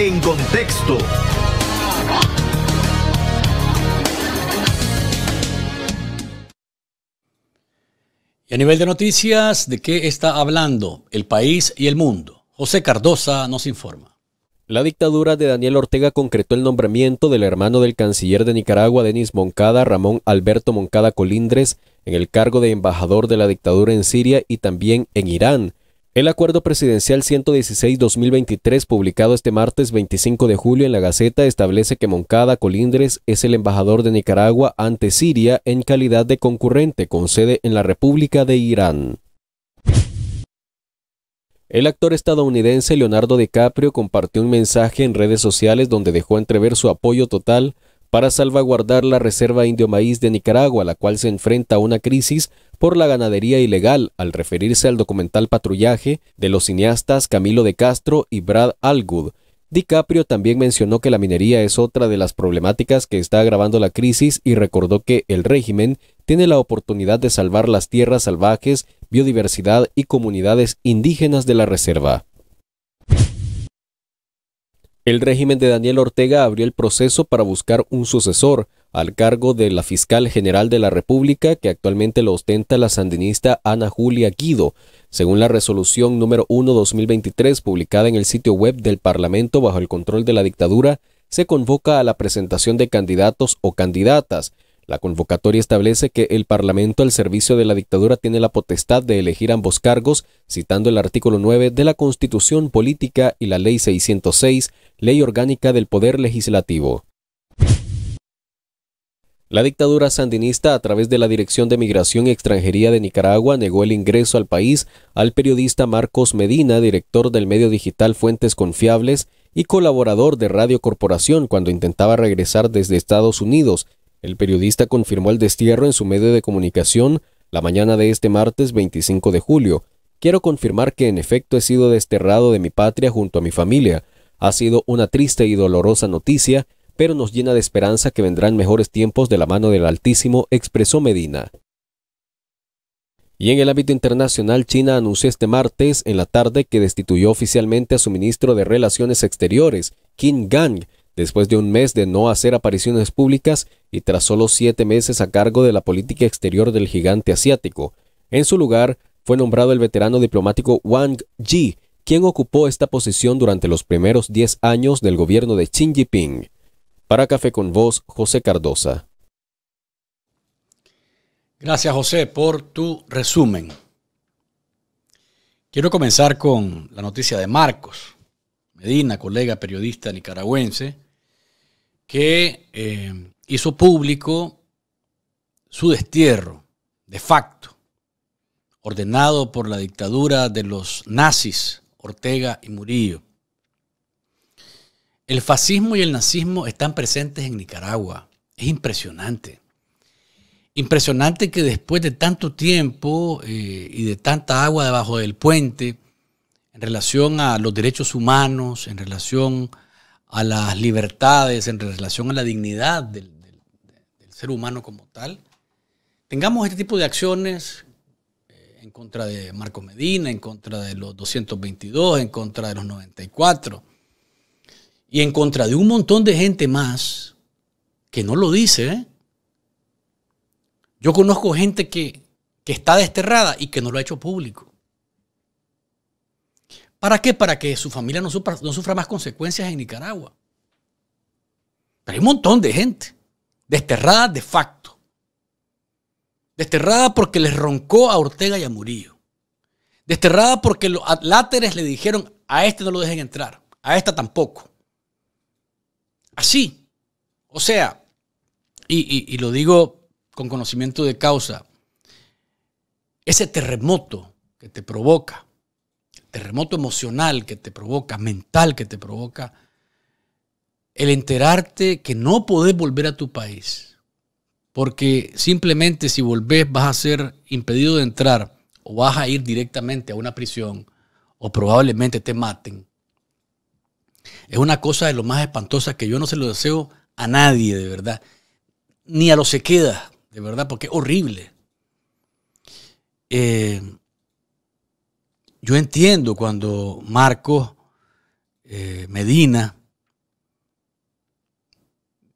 en contexto. Y a nivel de noticias, ¿de qué está hablando el país y el mundo? José Cardosa nos informa. La dictadura de Daniel Ortega concretó el nombramiento del hermano del canciller de Nicaragua, Denis Moncada, Ramón Alberto Moncada Colindres, en el cargo de embajador de la dictadura en Siria y también en Irán, el Acuerdo Presidencial 116-2023, publicado este martes 25 de julio en la Gaceta, establece que Moncada Colindres es el embajador de Nicaragua ante Siria en calidad de concurrente con sede en la República de Irán. El actor estadounidense Leonardo DiCaprio compartió un mensaje en redes sociales donde dejó entrever su apoyo total para salvaguardar la Reserva Indio Maíz de Nicaragua, a la cual se enfrenta una crisis por la ganadería ilegal, al referirse al documental Patrullaje de los cineastas Camilo de Castro y Brad Algood. DiCaprio también mencionó que la minería es otra de las problemáticas que está agravando la crisis y recordó que el régimen tiene la oportunidad de salvar las tierras salvajes, biodiversidad y comunidades indígenas de la reserva. El régimen de Daniel Ortega abrió el proceso para buscar un sucesor al cargo de la fiscal general de la República que actualmente lo ostenta la sandinista Ana Julia Guido, según la resolución número 1-2023 publicada en el sitio web del Parlamento bajo el control de la dictadura, se convoca a la presentación de candidatos o candidatas la convocatoria establece que el Parlamento al servicio de la dictadura tiene la potestad de elegir ambos cargos, citando el artículo 9 de la Constitución Política y la Ley 606, Ley Orgánica del Poder Legislativo. La dictadura sandinista, a través de la Dirección de Migración y Extranjería de Nicaragua, negó el ingreso al país al periodista Marcos Medina, director del medio digital Fuentes Confiables y colaborador de Radio Corporación cuando intentaba regresar desde Estados Unidos el periodista confirmó el destierro en su medio de comunicación la mañana de este martes 25 de julio. Quiero confirmar que en efecto he sido desterrado de mi patria junto a mi familia. Ha sido una triste y dolorosa noticia, pero nos llena de esperanza que vendrán mejores tiempos de la mano del Altísimo, expresó Medina. Y en el ámbito internacional, China anunció este martes en la tarde que destituyó oficialmente a su ministro de Relaciones Exteriores, Qin Gang, Después de un mes de no hacer apariciones públicas y tras solo siete meses a cargo de la política exterior del gigante asiático, en su lugar fue nombrado el veterano diplomático Wang Yi, quien ocupó esta posición durante los primeros diez años del gobierno de Xi Jinping. Para Café con Voz, José Cardosa. Gracias José por tu resumen. Quiero comenzar con la noticia de Marcos Medina, colega periodista nicaragüense, que eh, hizo público su destierro, de facto, ordenado por la dictadura de los nazis, Ortega y Murillo. El fascismo y el nazismo están presentes en Nicaragua. Es impresionante. Impresionante que después de tanto tiempo eh, y de tanta agua debajo del puente, en relación a los derechos humanos, en relación a las libertades, en relación a la dignidad del, ser humano como tal, tengamos este tipo de acciones eh, en contra de Marco Medina, en contra de los 222, en contra de los 94 y en contra de un montón de gente más que no lo dice. ¿eh? Yo conozco gente que está desterrada y que no lo ha hecho público. ¿Para qué? Para que su familia no sufra, no sufra más consecuencias en Nicaragua. Pero hay un montón de gente desterrada de facto. Desterrada porque les roncó a Ortega y a Murillo. Desterrada porque los láteres le dijeron a este no lo dejen entrar, a esta tampoco. Así. O sea, y lo digo con conocimiento de causa, ese terremoto que te provoca terremoto emocional que te provoca, mental que te provoca, el enterarte que no podés volver a tu país, porque simplemente si volvés vas a ser impedido de entrar o vas a ir directamente a una prisión o probablemente te maten, es una cosa de lo más espantosa que yo no se lo deseo a nadie, de verdad, ni a los se queda, de verdad, porque es horrible. Eh, yo entiendo cuando Marcos eh, Medina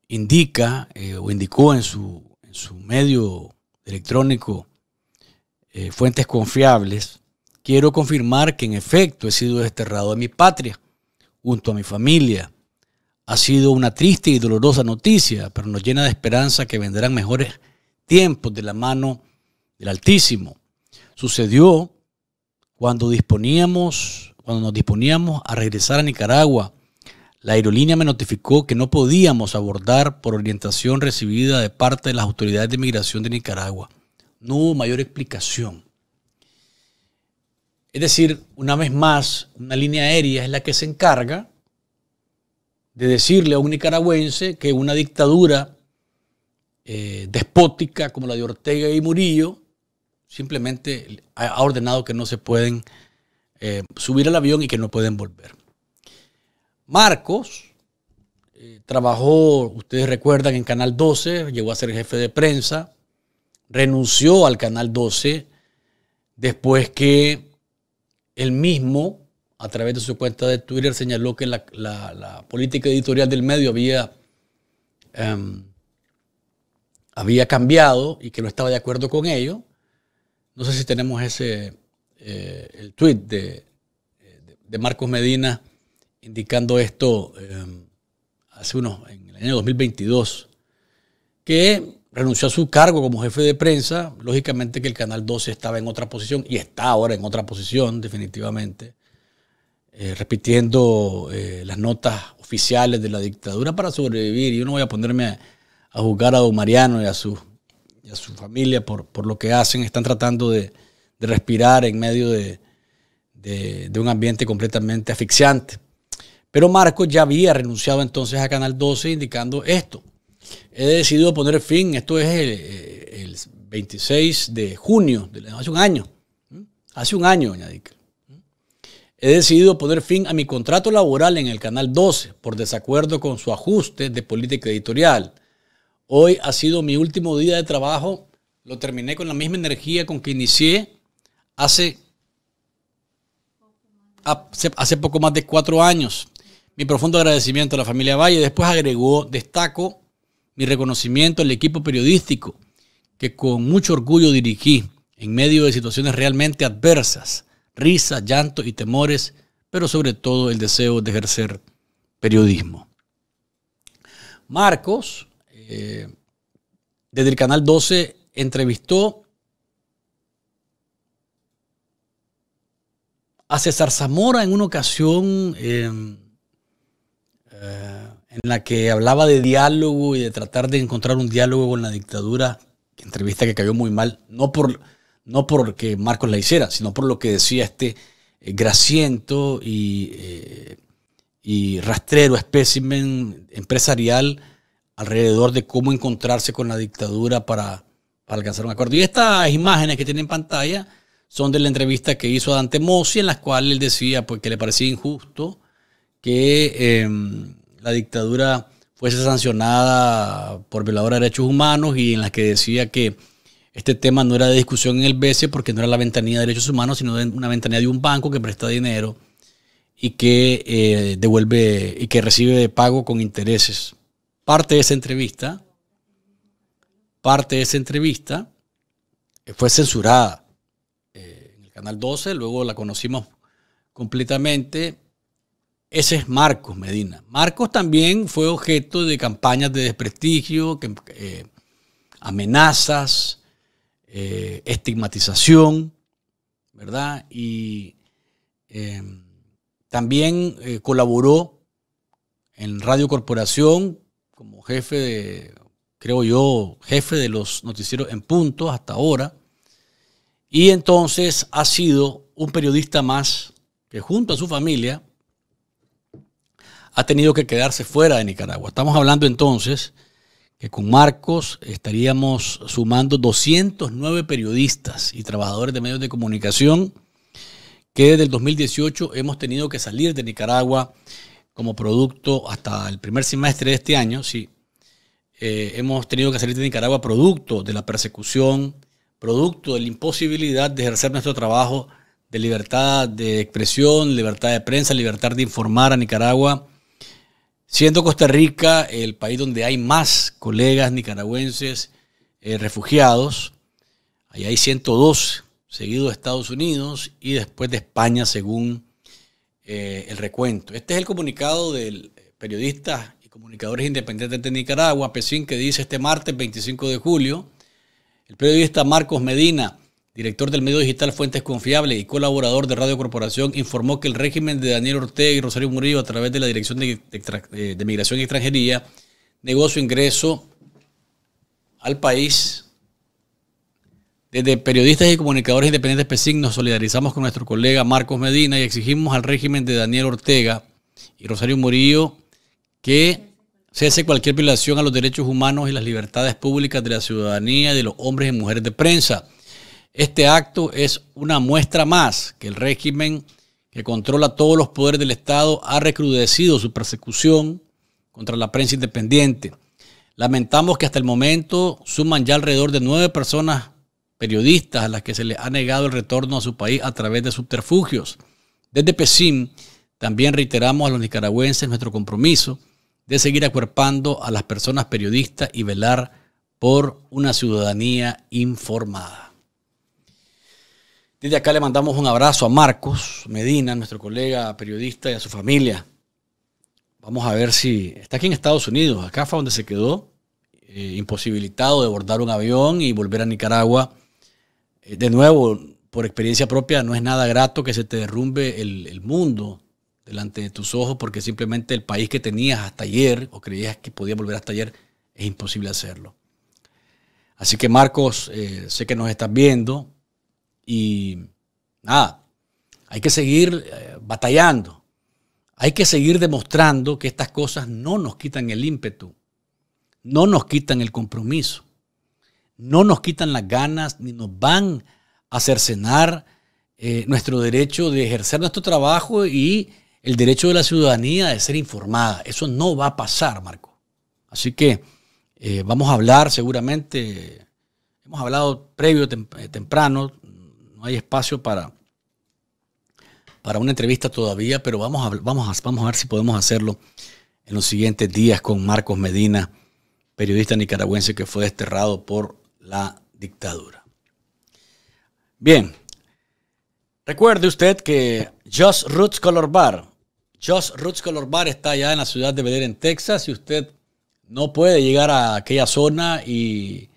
indica eh, o indicó en su, en su medio electrónico eh, fuentes confiables, quiero confirmar que en efecto he sido desterrado de mi patria junto a mi familia. Ha sido una triste y dolorosa noticia, pero nos llena de esperanza que vendrán mejores tiempos de la mano del Altísimo. Sucedió cuando disponíamos, cuando nos disponíamos a regresar a Nicaragua, la aerolínea me notificó que no podíamos abordar por orientación recibida de parte de las autoridades de migración de Nicaragua. No hubo mayor explicación. Es decir, una vez más, una línea aérea es la que se encarga de decirle a un nicaragüense que una dictadura eh, despótica como la de Ortega y Murillo Simplemente ha ordenado que no se pueden eh, subir al avión y que no pueden volver. Marcos eh, trabajó, ustedes recuerdan, en Canal 12, llegó a ser jefe de prensa, renunció al Canal 12 después que él mismo, a través de su cuenta de Twitter, señaló que la, política editorial del medio había, em, había cambiado y que no estaba de acuerdo con ello. No sé si tenemos ese, eh, el tweet eh, de, Marcos Medina indicando esto eh, hace unos, en el año 2022, que renunció a su cargo como jefe de prensa. Lógicamente que el Canal 12 estaba en otra posición y está ahora en otra posición, definitivamente, repitiendo las notas oficiales de la dictadura para sobrevivir. Yo no voy a ponerme a, a juzgar a don Mariano y a sus y a su familia por, lo que hacen. Están tratando de, respirar en medio de, un ambiente completamente asfixiante. Pero marco ya había renunciado entonces a Canal 12 indicando esto. He decidido poner fin, esto es el, 26 de junio, hace un año, hace un año, doña He decidido poner fin a mi contrato laboral en el Canal 12 por desacuerdo con su ajuste de política editorial. Hoy ha sido mi último día de trabajo. Lo terminé con la misma energía con que inicié hace, hace, poco más de cuatro años. Mi profundo agradecimiento a la familia Valle. Después agregó, destaco mi reconocimiento al equipo periodístico que con mucho orgullo dirigí en medio de situaciones realmente adversas, risas, llantos y temores, pero sobre todo el deseo de ejercer periodismo. Marcos eh, desde el Canal 12 entrevistó a César Zamora en una ocasión em, eh, en la que hablaba de diálogo y de tratar de encontrar un diálogo con la dictadura, entrevista que cayó muy mal, no por no porque Marcos la hiciera, sino por lo que decía este eh, graciento y, y rastrero espécimen empresarial alrededor de cómo encontrarse con la dictadura para, alcanzar un acuerdo. Y estas imágenes que tienen en pantalla son de la entrevista que hizo a Dante Mossi, en las cuales él decía pues, que le parecía injusto que em, la dictadura fuese sancionada por violadora de derechos humanos y en las que decía que este tema no era de discusión en el BCE porque no era la ventanilla de derechos humanos, sino una ventanilla de un banco que presta dinero y que eh, devuelve y que recibe de pago con intereses parte de esa entrevista, parte de esa entrevista eh, fue censurada eh, en el Canal 12, luego la conocimos completamente. Ese es Marcos Medina. Marcos también fue objeto de campañas de desprestigio, eh, amenazas, estigmatización, ¿verdad? Y también colaboró en Radio Corporación como jefe de, creo yo, jefe de los noticieros en punto hasta ahora. Y entonces ha sido un periodista más que junto a su familia ha tenido que quedarse fuera de Nicaragua. Estamos hablando entonces que con Marcos estaríamos sumando 209 periodistas y trabajadores de medios de comunicación que desde el 2018 hemos tenido que salir de Nicaragua como producto hasta el primer semestre de este año, sí, eh, hemos tenido que salir de Nicaragua producto de la persecución, producto de la imposibilidad de ejercer nuestro trabajo de libertad de expresión, libertad de prensa, libertad de informar a Nicaragua, siendo Costa Rica el país donde hay más colegas nicaragüenses eh, refugiados. Ahí hay 102, seguido de Estados Unidos y después de España, según eh, el recuento. Este es el comunicado del periodista y comunicadores independientes de Nicaragua, Pesín, que dice este martes 25 de julio, el periodista Marcos Medina, director del medio digital Fuentes Confiables y colaborador de Radio Corporación, informó que el régimen de Daniel Ortega y Rosario Murillo, a través de la Dirección de, eh, de Migración y Extranjería, negó su ingreso al país desde periodistas y comunicadores independientes PESIC nos solidarizamos con nuestro colega Marcos Medina y exigimos al régimen de Daniel Ortega y Rosario Murillo que cese cualquier violación a los derechos humanos y las libertades públicas de la ciudadanía y de los hombres y mujeres de prensa. Este acto es una muestra más que el régimen que controla todos los poderes del Estado ha recrudecido su persecución contra la prensa independiente. Lamentamos que hasta el momento suman ya alrededor de nueve personas periodistas a las que se les ha negado el retorno a su país a través de subterfugios. Desde PESIM también reiteramos a los nicaragüenses nuestro compromiso de seguir acuerpando a las personas periodistas y velar por una ciudadanía informada. Desde acá le mandamos un abrazo a Marcos Medina, nuestro colega periodista y a su familia. Vamos a ver si está aquí en Estados Unidos, acá fue donde se quedó, eh, imposibilitado de abordar un avión y volver a Nicaragua eh, de nuevo, por experiencia propia, no es nada grato que se te derrumbe el, mundo delante de tus ojos porque simplemente el país que tenías hasta ayer o creías que podía volver hasta ayer es imposible hacerlo. Así que Marcos, eh, sé que nos estás viendo y nada, hay que seguir eh, batallando, hay que seguir demostrando que estas cosas no nos quitan el ímpetu, no nos quitan el compromiso no nos quitan las ganas ni nos van a cercenar eh, nuestro derecho de ejercer nuestro trabajo y el derecho de la ciudadanía de ser informada. Eso no va a pasar, Marco. Así que eh, vamos a hablar seguramente, hemos hablado previo, eh, temprano, no hay espacio para, para una entrevista todavía, pero vamos vamos, a, vamos a ver si podemos hacerlo en los siguientes días con Marcos Medina, periodista nicaragüense que fue desterrado por la dictadura. Bien, recuerde usted que Just Roots Color Bar, Just Roots Color Bar está allá en la ciudad de Belén, en Texas. Y usted no puede llegar a aquella zona y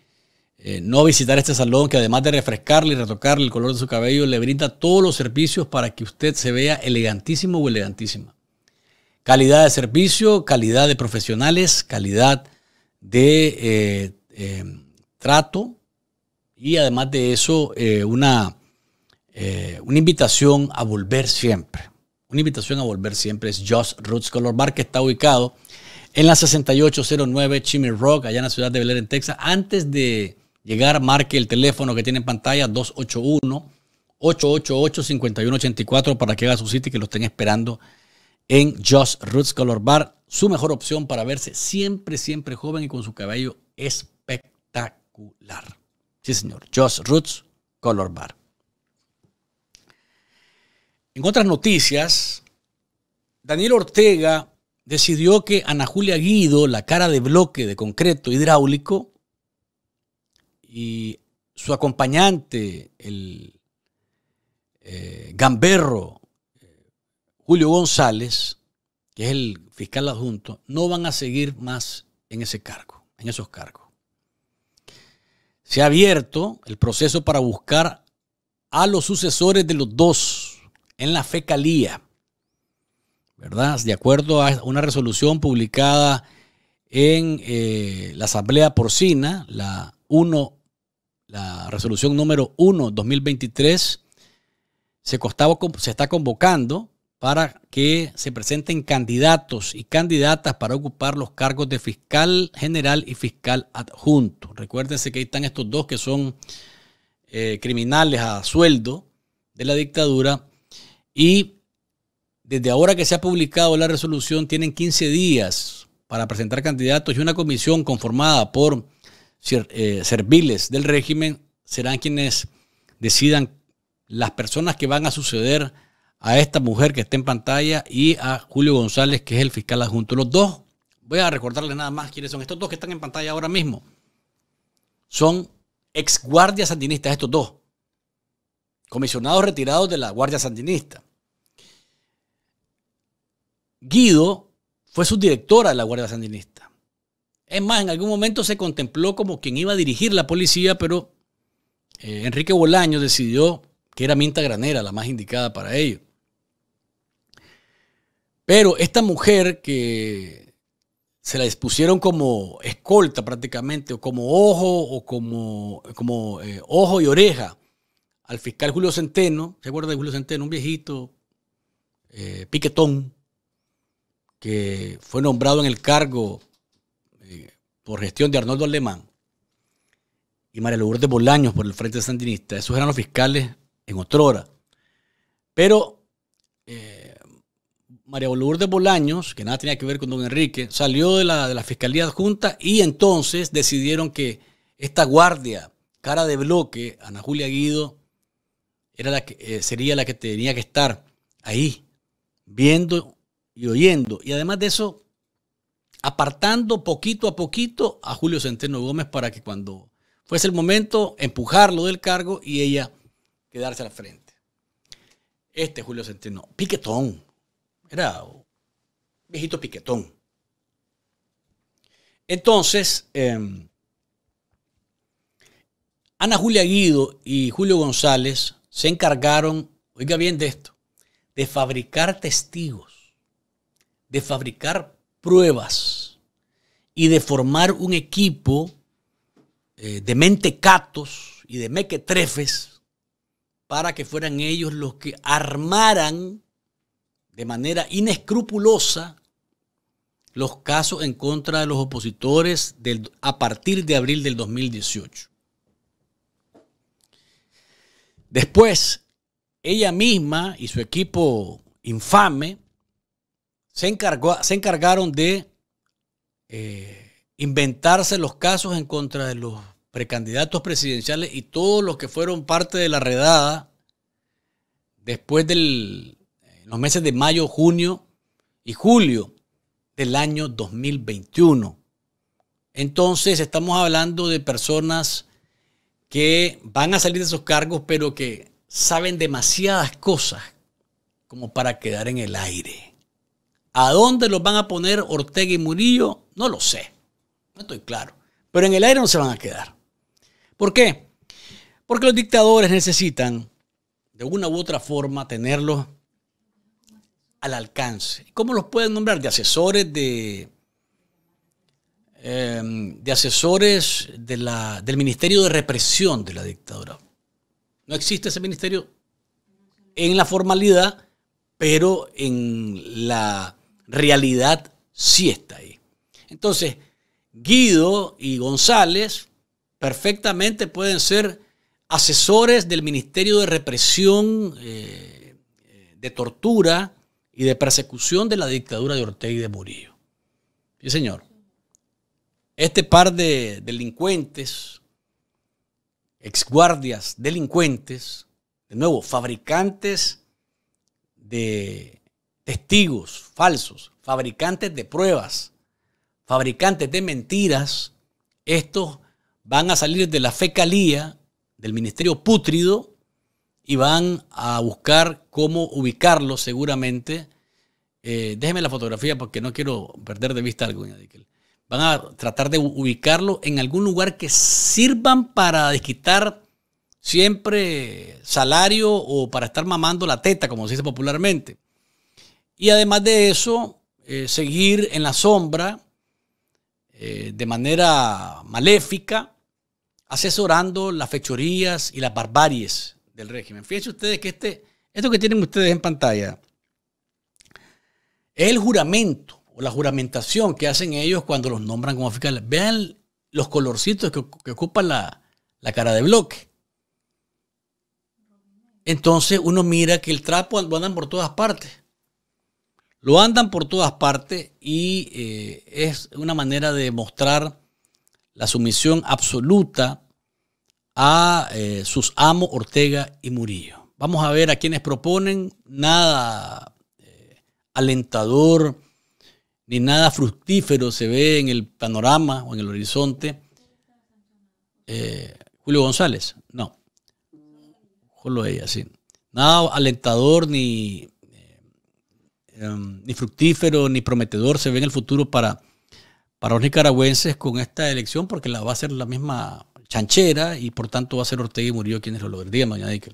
eh, no visitar este salón que además de refrescarle y retocarle el color de su cabello, le brinda todos los servicios para que usted se vea elegantísimo o elegantísima. Calidad de servicio, calidad de profesionales, calidad de eh, eh, trato y además de eso eh, una, eh, una invitación a volver siempre. Una invitación a volver siempre es Just Roots Color Bar que está ubicado en la 6809 Chimney Rock, allá en la ciudad de Bel en Texas. Antes de llegar, marque el teléfono que tiene en pantalla 281-888-5184 para que haga su sitio y que lo estén esperando en Just Roots Color Bar. Su mejor opción para verse siempre, siempre joven y con su cabello es Sí, señor. Josh Roots Color Bar. En otras noticias, Daniel Ortega decidió que Ana Julia Guido, la cara de bloque de concreto hidráulico, y su acompañante, el eh, gamberro eh, Julio González, que es el fiscal adjunto, no van a seguir más en ese cargo, en esos cargos se ha abierto el proceso para buscar a los sucesores de los dos en la fecalía, ¿verdad? De acuerdo a una resolución publicada en eh, la Asamblea Porcina, la 1, la resolución número 1, 2023, se, se está convocando para que se presenten candidatos y candidatas para ocupar los cargos de fiscal general y fiscal adjunto. Recuérdense que están estos dos que son eh, criminales a sueldo de la dictadura y desde ahora que se ha publicado la resolución tienen 15 días para presentar candidatos y una comisión conformada por eh, serviles del régimen serán quienes decidan las personas que van a suceder a esta mujer que está en pantalla y a Julio González, que es el fiscal adjunto. Los dos, voy a recordarles nada más quiénes son. Estos dos que están en pantalla ahora mismo son ex guardias sandinistas, estos dos. Comisionados retirados de la Guardia Sandinista. Guido fue subdirectora de la Guardia Sandinista. Es más, en algún momento se contempló como quien iba a dirigir la policía, pero eh, Enrique Bolaño decidió que era Minta Granera la más indicada para ello. Pero esta mujer que se la dispusieron como escolta prácticamente, o como ojo, o como, como eh, ojo y oreja al fiscal Julio Centeno, ¿se acuerda de Julio Centeno? Un viejito eh, piquetón que fue nombrado en el cargo eh, por gestión de Arnoldo Alemán y María Lourdes Bolaños por el Frente Sandinista. Esos eran los fiscales en otrora. Pero María de Bolaños, que nada tenía que ver con don Enrique, salió de la, Fiscalía Adjunta y entonces decidieron que esta guardia, cara de bloque, Ana Julia Guido, era la que, eh, sería la que tenía que estar ahí, viendo y oyendo. Y además de eso, apartando poquito a poquito a Julio Centeno Gómez para que cuando fuese el momento, empujarlo del cargo y ella quedarse al frente. Este Julio Centeno, piquetón, era viejito piquetón. Entonces, em, Ana Julia Guido y Julio González se encargaron, oiga bien de esto, de fabricar testigos, de fabricar pruebas y de formar un equipo eh, de mentecatos y de mequetrefes para que fueran ellos los que armaran de manera inescrupulosa los casos en contra de los opositores a partir de abril del 2018. Después, ella misma y su equipo infame se, encargó, se encargaron de eh, inventarse los casos en contra de los precandidatos presidenciales y todos los que fueron parte de la redada después del, en los meses de mayo, junio y julio del año 2021. Entonces estamos hablando de personas que van a salir de sus cargos, pero que saben demasiadas cosas como para quedar en el aire. ¿A dónde los van a poner Ortega y Murillo? No lo sé. No estoy claro. Pero en el aire no se van a quedar. ¿Por qué? Porque los dictadores necesitan, de una u otra forma, tenerlos al alcance. ¿Cómo los pueden nombrar? De asesores de, em, de asesores de del Ministerio de Represión de la dictadura. No existe ese ministerio en la formalidad, pero en la realidad sí está ahí. Entonces, Guido y González perfectamente pueden ser asesores del Ministerio de Represión eh, de Tortura y de persecución de la dictadura de Ortega y de Murillo. Sí, señor. Este par de delincuentes, exguardias delincuentes, de nuevo, fabricantes de testigos falsos, fabricantes de pruebas, fabricantes de mentiras, estos van a salir de la fecalía del Ministerio Pútrido y van a buscar cómo ubicarlo seguramente. Eh, déjeme la fotografía porque no quiero perder de vista algo, Van a tratar de ubicarlo en algún lugar que sirvan para desquitar siempre salario o para estar mamando la teta, como se dice popularmente. Y además de eso, eh, seguir en la sombra eh, de manera maléfica, asesorando las fechorías y las barbaries del régimen. Fíjense ustedes que este, esto que tienen ustedes en pantalla es el juramento o la juramentación que hacen ellos cuando los nombran como fiscales. Vean los colorcitos que, ocupan la, cara de bloque. Entonces uno mira que el trapo lo andan por todas partes. Lo andan por todas partes y eh, es una manera de mostrar la sumisión absoluta a eh, sus amos Ortega y Murillo. Vamos a ver a quienes proponen nada eh, alentador ni nada fructífero se ve en el panorama o en el horizonte. Eh, Julio González, no. Julio ella, sí. Nada alentador ni, em, ni fructífero ni prometedor se ve en el futuro para, para los nicaragüenses con esta elección porque la va a ser la misma chanchera y por tanto va a ser Ortega y Murillo quienes lo logren. Dígame, doña que...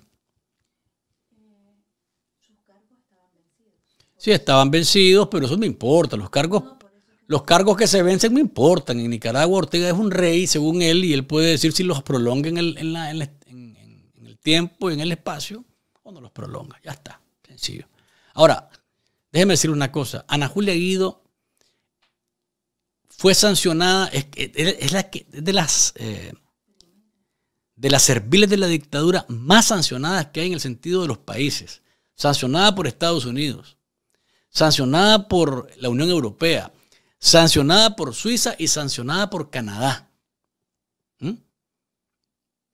Sí, estaban vencidos, pero eso no importa. Los cargos, los cargos que se vencen no importan. En Nicaragua Ortega es un rey, según él, y él puede decir si los prolonga en el, tiempo y en el espacio o no los prolonga. Ya está, sencillo. Ahora, déjeme decir una cosa. Ana Julia Guido fue sancionada, es, es, la, es de las eh, de las serviles de la dictadura más sancionadas que hay en el sentido de los países. Sancionada por Estados Unidos, sancionada por la Unión Europea, sancionada por Suiza y sancionada por Canadá. ¿Mm?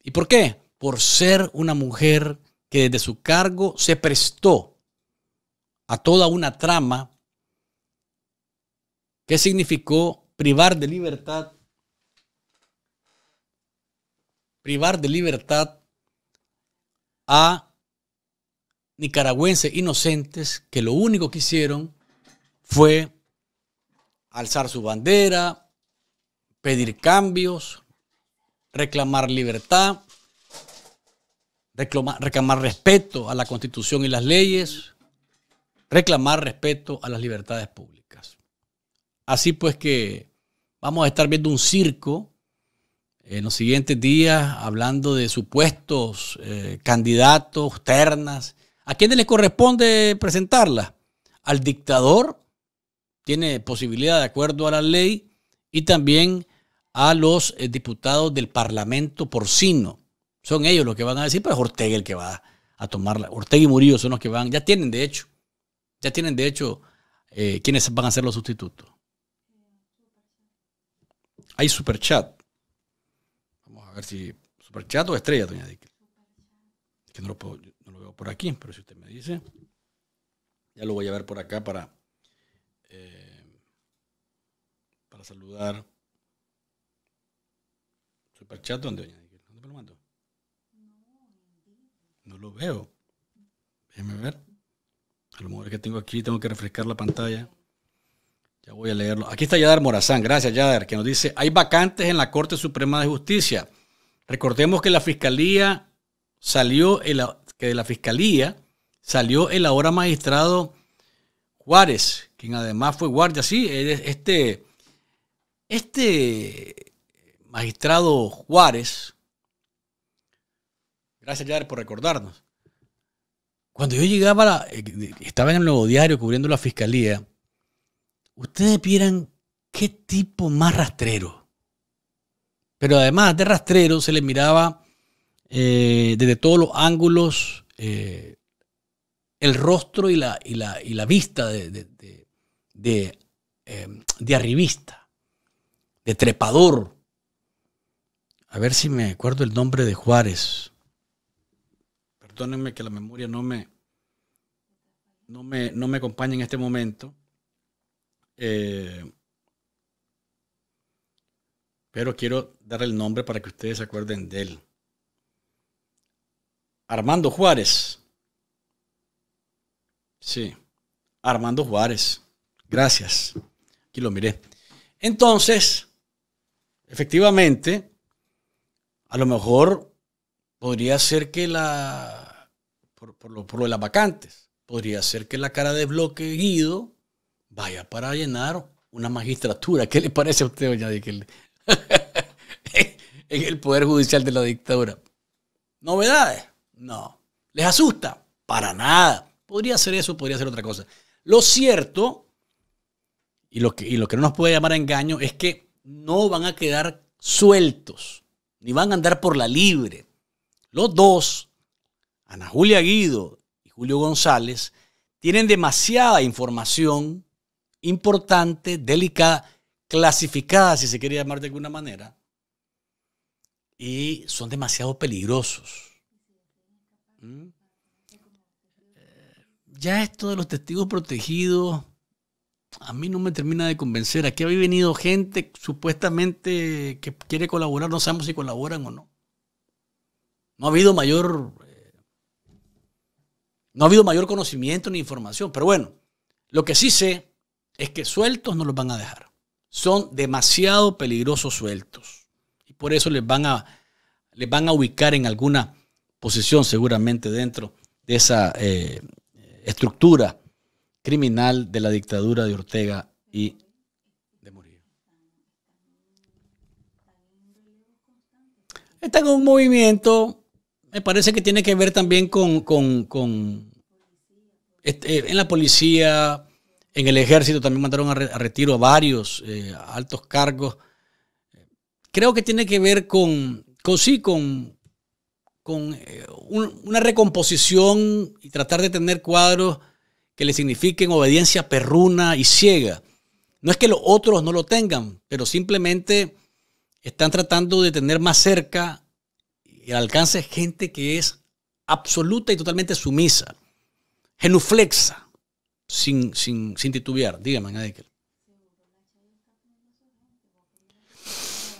¿Y por qué? Por ser una mujer que desde su cargo se prestó a toda una trama que significó privar de libertad privar de libertad a nicaragüenses inocentes que lo único que hicieron fue alzar su bandera, pedir cambios, reclamar libertad, reclamar, reclamar, respeto a la constitución y las leyes, reclamar respeto a las libertades públicas. Así pues que vamos a estar viendo un circo en los siguientes días hablando de supuestos eh, candidatos, ternas. ¿A quién le corresponde presentarla? Al dictador, tiene posibilidad de acuerdo a la ley, y también a los eh, diputados del Parlamento por porcino. Son ellos los que van a decir, pero es Ortega el que va a tomarla. Ortega y Murillo son los que van, ya tienen de hecho, ya tienen de hecho eh, van a ser los sustitutos. Hay superchat ver si superchat o estrella, doña Dick. que no lo, puedo, no lo veo por aquí, pero si usted me dice, ya lo voy a ver por acá para, eh, para saludar. Superchat, donde doña No lo veo. Déjeme ver. A lo mejor que tengo aquí, tengo que refrescar la pantalla. Ya voy a leerlo. Aquí está Yadar Morazán. Gracias, Yadar, que nos dice, hay vacantes en la Corte Suprema de Justicia. Recordemos que la fiscalía salió, que de la fiscalía salió el ahora magistrado Juárez, quien además fue guardia. Sí, este, este magistrado Juárez, gracias por recordarnos. Cuando yo llegaba, eh, estaba en el Nuevo Diario cubriendo la fiscalía, ustedes vieran qué tipo más rastrero. Pero además de rastrero se le miraba eh, desde todos los ángulos eh, el rostro y la, y la, vista de, de, em, de, arribista, de trepador. A ver si me acuerdo el nombre de Juárez. Perdónenme que la memoria no me, no me, no me acompaña en este momento. Eh, pero quiero dar el nombre para que ustedes se acuerden de él. Armando Juárez. Sí, Armando Juárez. Gracias. Aquí lo miré. Entonces, efectivamente, a lo mejor podría ser que la, por, lo, de las vacantes, podría ser que la cara de bloque Guido vaya para llenar una magistratura. ¿Qué le parece a usted, doña que en el Poder Judicial de la dictadura. ¿Novedades? No. ¿Les asusta? Para nada. Podría ser eso, podría ser otra cosa. Lo cierto, y lo que, no nos puede llamar a engaño, es que no van a quedar sueltos, ni van a andar por la libre. Los dos, Ana Julia Guido y Julio González, tienen demasiada información importante, delicada, clasificadas, si se quiere llamar de alguna manera, y son demasiado peligrosos. ¿Mm? Eh, ya esto de los testigos protegidos, a mí no me termina de convencer. Aquí ha venido gente supuestamente que quiere colaborar, no sabemos si colaboran o no. No ha habido mayor, eh, no ha habido mayor conocimiento ni información, pero bueno, lo que sí sé es que sueltos no los van a dejar son demasiado peligrosos sueltos. Y por eso les van a, les van a ubicar en alguna posición seguramente dentro de esa eh, estructura criminal de la dictadura de Ortega y de Murillo. Está en un movimiento, me parece que tiene que ver también con, con, con este, en la policía, en el ejército también mandaron a, retiro a varios eh, altos cargos. Creo que tiene que ver con, con, con eh, una recomposición y tratar de tener cuadros que le signifiquen obediencia perruna y ciega. No es que los otros no lo tengan, pero simplemente están tratando de tener más cerca el alcance gente que es absoluta y totalmente sumisa, genuflexa sin, sin, sin titubear. Dígame,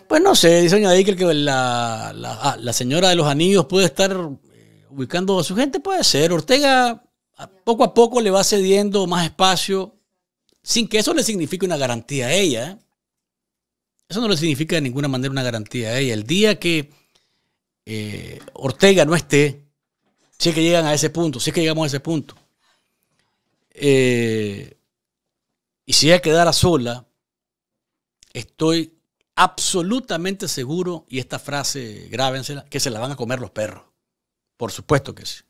Pues no sé, dice que la, la, ah, la, señora de los anillos puede estar eh, ubicando a su gente, puede ser. Ortega poco a poco le va cediendo más espacio, sin que eso le signifique una garantía a ella. ¿eh? Eso no le significa de ninguna manera una garantía a ella. El día que eh, Ortega no esté, si es que llegan a ese punto, si es que llegamos a ese punto, eh, y si ella quedara sola, estoy absolutamente seguro, y esta frase grábensela, que se la van a comer los perros. Por supuesto que sí.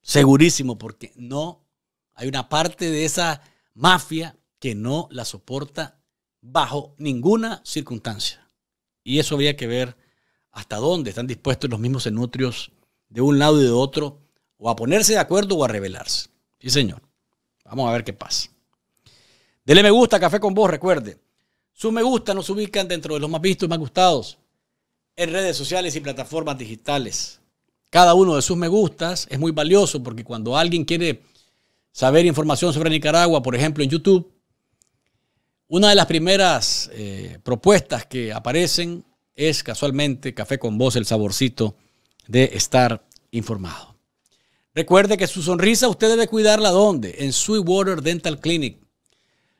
Segurísimo, porque no hay una parte de esa mafia que no la soporta bajo ninguna circunstancia. Y eso había que ver hasta dónde están dispuestos los mismos enutrios de un lado y de otro, o a ponerse de acuerdo o a rebelarse. Sí, señor. Vamos a ver qué pasa. Dele me gusta, café con vos, recuerde. Sus me gusta nos ubican dentro de los más vistos y más gustados en redes sociales y plataformas digitales. Cada uno de sus me gustas es muy valioso porque cuando alguien quiere saber información sobre Nicaragua, por ejemplo en YouTube, una de las primeras eh, propuestas que aparecen es casualmente Café con Vos, el saborcito de estar informado. Recuerde que su sonrisa usted debe cuidarla ¿dónde? En Sweetwater Dental Clinic.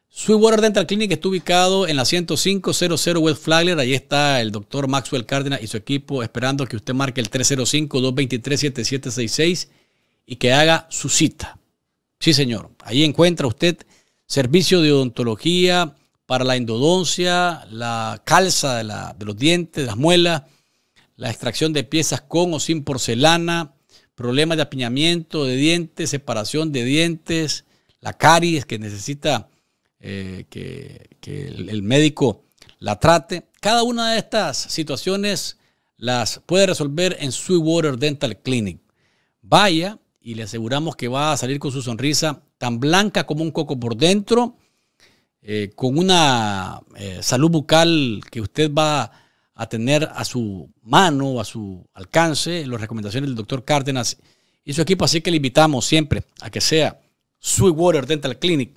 Sweetwater Dental Clinic está ubicado en la 10500 West Flagler. Ahí está el doctor Maxwell Cárdenas y su equipo esperando que usted marque el 305-223-7766 y que haga su cita. Sí, señor. Ahí encuentra usted servicio de odontología para la endodoncia, la calza de, los dientes, las muelas, la extracción de piezas con o sin porcelana, problemas de apiñamiento de dientes, separación de dientes, la caries que necesita eh, que, el, médico la trate. Cada una de estas situaciones las puede resolver en Sweetwater Dental Clinic. Vaya y le aseguramos que va a salir con su sonrisa tan blanca como un coco por dentro, eh, con una eh, salud bucal que usted va a tener a su mano, a su alcance, las recomendaciones del doctor Cárdenas y su equipo. Así que le invitamos siempre a que sea Sweetwater Dental Clinic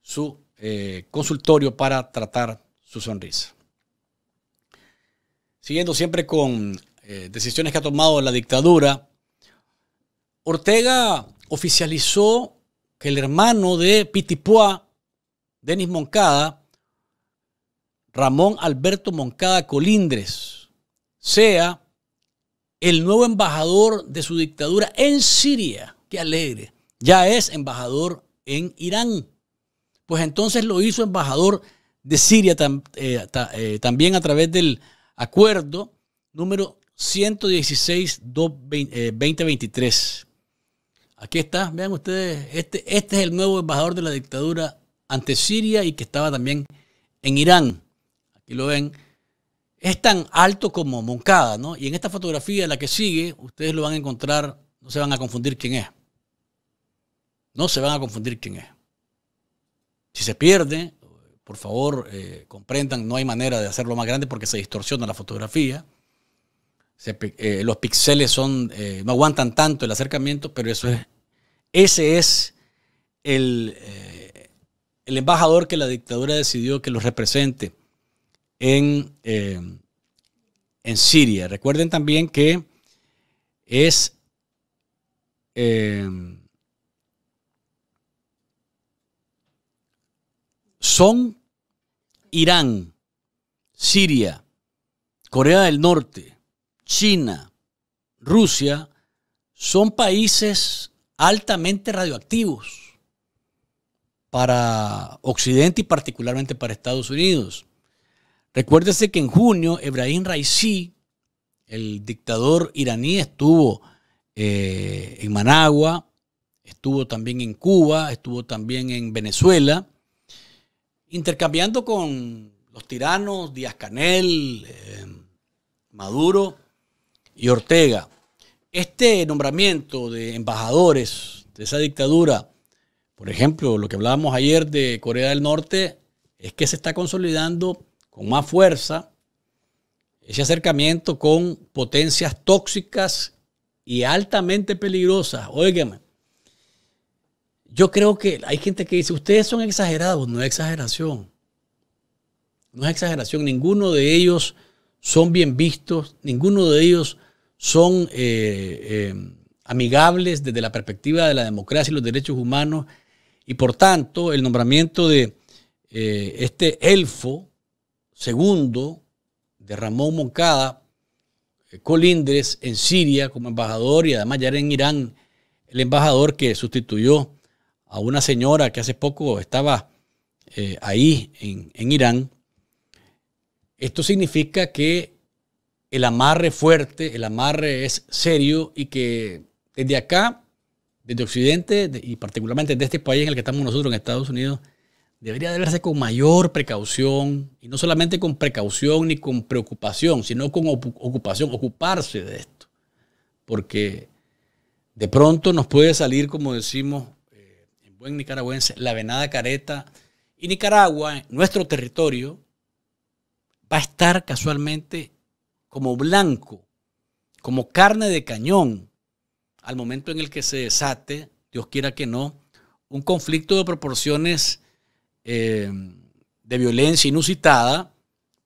su eh, consultorio para tratar su sonrisa. Siguiendo siempre con eh, decisiones que ha tomado la dictadura, Ortega oficializó que el hermano de Pitipua, Denis Moncada, Ramón Alberto Moncada Colindres sea el nuevo embajador de su dictadura en Siria. Qué alegre. Ya es embajador en Irán. Pues entonces lo hizo embajador de Siria eh, eh, también a través del acuerdo número 116-2023. Eh, Aquí está, vean ustedes, este, este es el nuevo embajador de la dictadura ante Siria y que estaba también en Irán y lo ven, es tan alto como Moncada, ¿no? Y en esta fotografía, la que sigue, ustedes lo van a encontrar, no se van a confundir quién es. No se van a confundir quién es. Si se pierde, por favor, eh, comprendan, no hay manera de hacerlo más grande porque se distorsiona la fotografía. Eh, los píxeles son, eh, no aguantan tanto el acercamiento, pero eso es, ese es el, el embajador que la dictadura decidió que los represente eh, en, Siria. Recuerden también que es... Eh, son Irán, Siria, Corea del Norte, China, Rusia, son países altamente radioactivos para Occidente y particularmente para Estados Unidos. Recuérdese que en junio Ebrahim Raisi, el dictador iraní, estuvo eh, en Managua, estuvo también en Cuba, estuvo también en Venezuela, intercambiando con los tiranos Díaz Canel, eh, Maduro y Ortega. Este nombramiento de embajadores de esa dictadura, por ejemplo, lo que hablábamos ayer de Corea del Norte, es que se está consolidando con más fuerza ese acercamiento con potencias tóxicas y altamente peligrosas. Óigame, yo creo que hay gente que dice, ustedes son exagerados, no es exageración. No es exageración, ninguno de ellos son bien vistos, ninguno de ellos son eh, eh, amigables desde la perspectiva de la democracia y los derechos humanos. Y por tanto, el nombramiento de eh, este elfo, segundo de Ramón Moncada eh, Colindres en Siria como embajador y además ya era en Irán el embajador que sustituyó a una señora que hace poco estaba eh, ahí en, en Irán. Esto significa que el amarre fuerte, el amarre es serio y que desde acá, desde Occidente y particularmente desde este país en el que estamos nosotros, en Estados Unidos, debería de verse con mayor precaución, y no solamente con precaución ni con preocupación, sino con ocupación, ocuparse de esto. Porque de pronto nos puede salir, como decimos eh, en buen nicaragüense, la venada careta, y Nicaragua, nuestro territorio, va a estar casualmente como blanco, como carne de cañón, al momento en el que se desate, Dios quiera que no, un conflicto de proporciones eh, de violencia inusitada,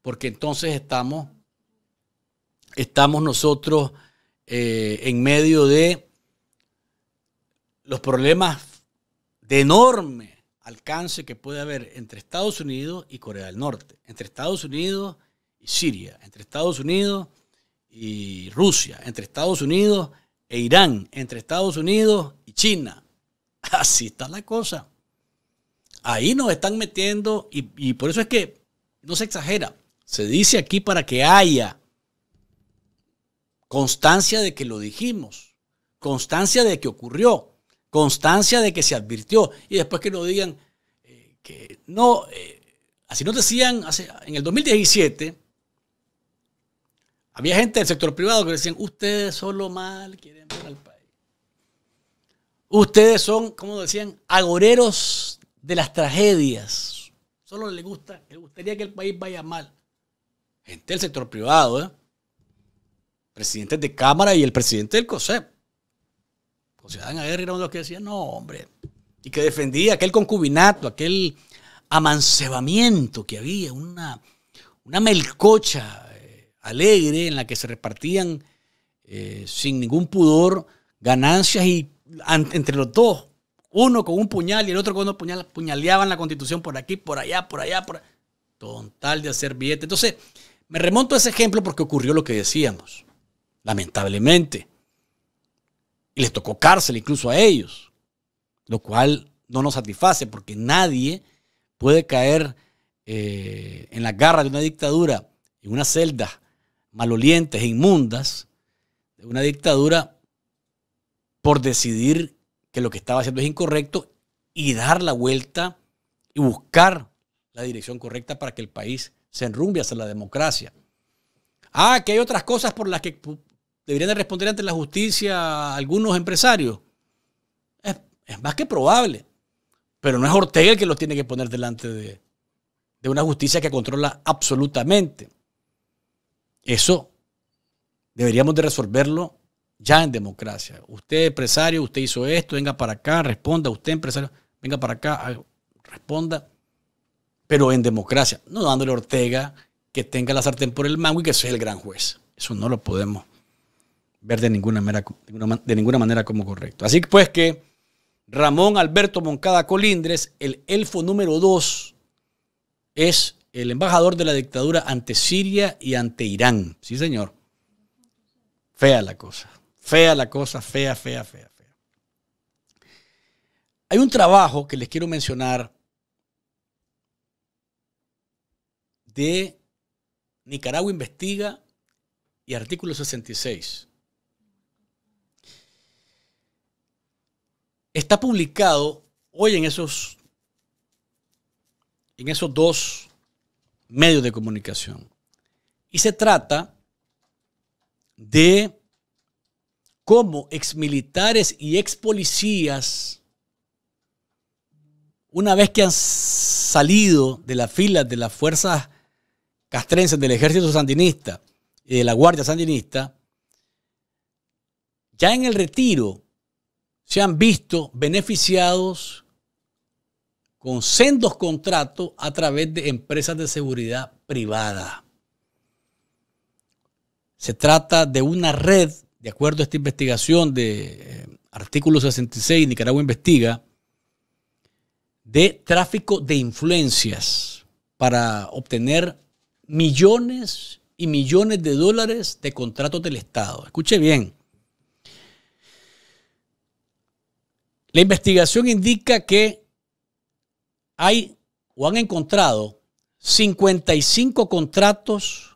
porque entonces estamos, estamos nosotros eh, en medio de los problemas de enorme alcance que puede haber entre Estados Unidos y Corea del Norte, entre Estados Unidos y Siria, entre Estados Unidos y Rusia, entre Estados Unidos e Irán, entre Estados Unidos y China. Así está la cosa. Ahí nos están metiendo y, por eso es que no se exagera. Se dice aquí para que haya constancia de que lo dijimos, constancia de que ocurrió, constancia de que se advirtió y después que nos digan eh, que no, eh, así nos decían en el 2017. Había gente del sector privado que decían, ustedes solo mal quieren ver al país. Ustedes son, como decían, agoreros de las tragedias. Solo le gusta, le gustaría que el país vaya mal. Gente del sector privado, ¿eh? Presidentes de Cámara y el presidente del COSEP. José Adán Aguirre era uno de los que decía, no, hombre. Y que defendía aquel concubinato, aquel amancebamiento que había, una, una melcocha eh, alegre en la que se repartían eh, sin ningún pudor ganancias y entre los dos uno con un puñal y el otro con dos puñal puñaleaban la constitución por aquí, por allá, por allá, por tal de hacer billete. Entonces, me remonto a ese ejemplo porque ocurrió lo que decíamos. Lamentablemente. Y les tocó cárcel incluso a ellos. Lo cual no nos satisface porque nadie puede caer eh, en las garras de una dictadura, en una celda malolientes e inmundas, de una dictadura por decidir que lo que estaba haciendo es incorrecto y dar la vuelta y buscar la dirección correcta para que el país se enrumbe hacia la democracia. Ah, que hay otras cosas por las que deberían de responder ante la justicia algunos empresarios. Es, más que probable. Pero no es Ortega el que los tiene que poner delante de, de una justicia que controla absolutamente. Eso deberíamos de resolverlo ya en democracia. Usted empresario, usted hizo esto, venga para acá, responda. Usted empresario, venga para acá, responda. Pero en democracia, no dándole a Ortega que tenga la sartén por el mango y que sea el gran juez. Eso no lo podemos ver de ninguna manera, de ninguna manera como correcto. Así pues que Ramón Alberto Moncada Colindres, el elfo número dos es el embajador de la dictadura ante Siria y ante Irán. Sí, señor. Fea la cosa. Fea la cosa, fea, fea, fea, fea. Hay un trabajo que les quiero mencionar de Nicaragua Investiga y artículo 66. Está publicado hoy en esos, en esos dos medios de comunicación. Y se trata de ex exmilitares y ex policías, una vez que han salido de las filas de las fuerzas castrenses del ejército sandinista y de la Guardia Sandinista, ya en el retiro se han visto beneficiados con sendos contratos a través de empresas de seguridad privada. Se trata de una red de acuerdo a esta investigación de eh, artículo 66, Nicaragua investiga, de tráfico de influencias para obtener millones y millones de dólares de contratos del Estado. Escuche bien. La investigación indica que hay o han encontrado 55 contratos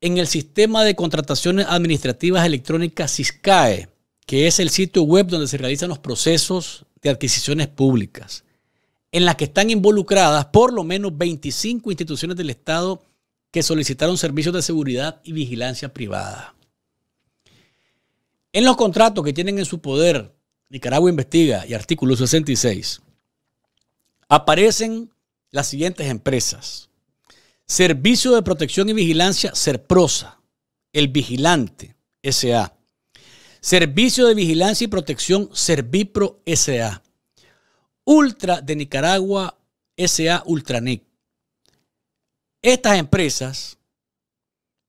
en el sistema de contrataciones administrativas electrónicas Ciscae, que es el sitio web donde se realizan los procesos de adquisiciones públicas, en las que están involucradas por lo menos 25 instituciones del Estado que solicitaron servicios de seguridad y vigilancia privada. En los contratos que tienen en su poder Nicaragua Investiga y artículo 66, aparecen las siguientes empresas. Servicio de Protección y Vigilancia, SERPROSA, el vigilante, SA. Servicio de Vigilancia y Protección, Servipro, SA. Ultra de Nicaragua, SA Ultranic. Estas empresas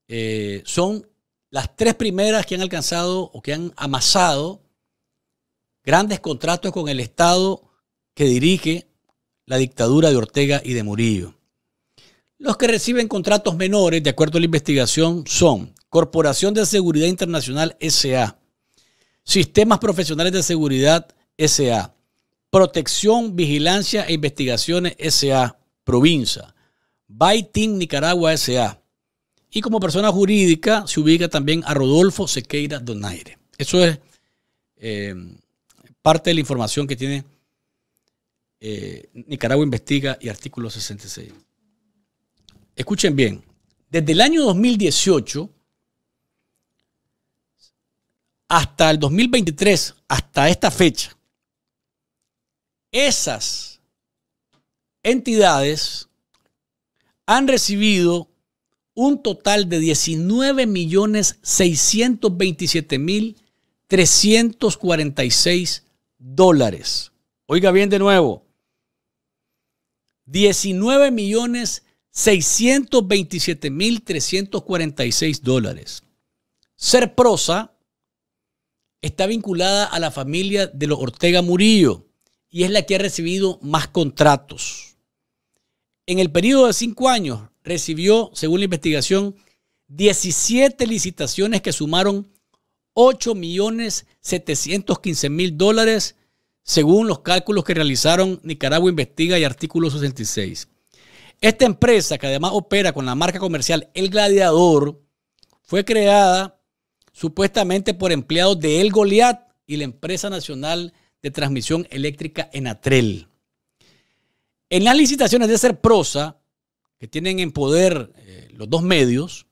eh, son las tres primeras que han alcanzado o que han amasado grandes contratos con el Estado que dirige la dictadura de Ortega y de Murillo. Los que reciben contratos menores, de acuerdo a la investigación, son Corporación de Seguridad Internacional SA, Sistemas Profesionales de Seguridad SA, Protección, Vigilancia e Investigaciones SA, Provincia, Baiting Nicaragua SA. Y como persona jurídica se ubica también a Rodolfo Sequeira Donaire. Eso es eh, parte de la información que tiene eh, Nicaragua Investiga y artículo 66. Escuchen bien, desde el año 2018 hasta el 2023, hasta esta fecha, esas entidades han recibido un total de 19.627.346 dólares. Oiga bien de nuevo. 19 millones 627.346 dólares. Ser prosa está vinculada a la familia de los Ortega Murillo y es la que ha recibido más contratos. En el periodo de cinco años recibió, según la investigación, 17 licitaciones que sumaron 8.715.000 dólares, según los cálculos que realizaron Nicaragua Investiga y Artículo 66. Esta empresa, que además opera con la marca comercial El Gladiador, fue creada supuestamente por empleados de El Goliat y la empresa nacional de transmisión eléctrica Enatrel. En las licitaciones de prosa, que tienen en poder eh, los dos medios,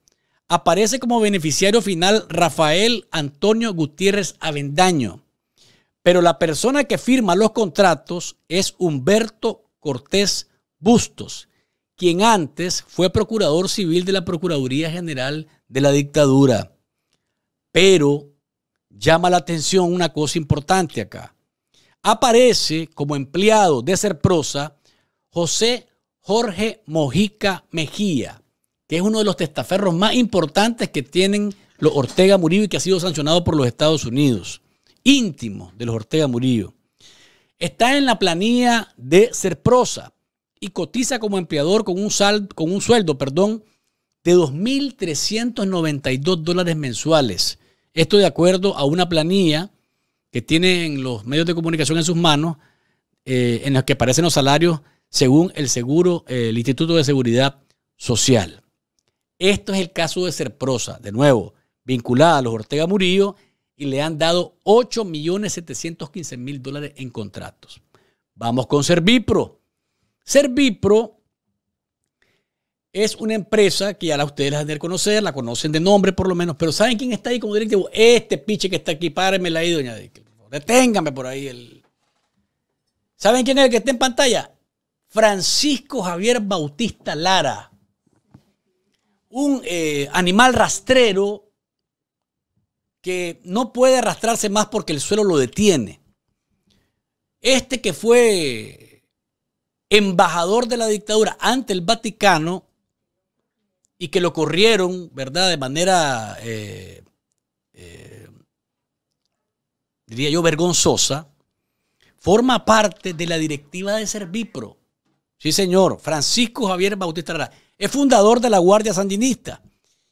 aparece como beneficiario final Rafael Antonio Gutiérrez Avendaño. Pero la persona que firma los contratos es Humberto Cortés Bustos, quien antes fue procurador civil de la Procuraduría General de la dictadura. Pero llama la atención una cosa importante acá. Aparece como empleado de Serprosa José Jorge Mojica Mejía, que es uno de los testaferros más importantes que tienen los Ortega Murillo y que ha sido sancionado por los Estados Unidos, íntimo de los Ortega Murillo. Está en la planilla de Serprosa, y cotiza como empleador con un, con un sueldo perdón, de 2.392 dólares mensuales. Esto de acuerdo a una planilla que tienen los medios de comunicación en sus manos, eh, en la que aparecen los salarios según el seguro, eh, el Instituto de Seguridad Social. Esto es el caso de Serprosa, de nuevo, vinculada a los Ortega Murillo y le han dado 8.715.000 dólares en contratos. Vamos con Servipro. Servipro es una empresa que ya la ustedes la de conocer, la conocen de nombre por lo menos, pero ¿saben quién está ahí como directivo? Este piche que está aquí, párenmela ahí, doña Dick. Deténgame por ahí. El... ¿Saben quién es el que está en pantalla? Francisco Javier Bautista Lara. Un eh, animal rastrero que no puede arrastrarse más porque el suelo lo detiene. Este que fue embajador de la dictadura ante el Vaticano y que lo corrieron, ¿verdad? De manera, eh, eh, diría yo, vergonzosa, forma parte de la directiva de Servipro. Sí, señor, Francisco Javier Bautista Lara. Es fundador de la Guardia Sandinista.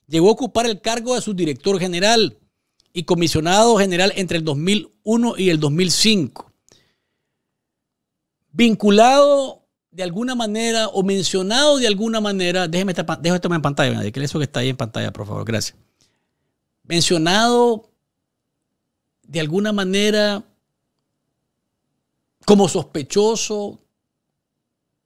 Llegó a ocupar el cargo de su director general y comisionado general entre el 2001 y el 2005. Vinculado de alguna manera o mencionado de alguna manera, déjeme estar en pantalla, que eso que está ahí en pantalla, por favor, gracias. Mencionado de alguna manera como sospechoso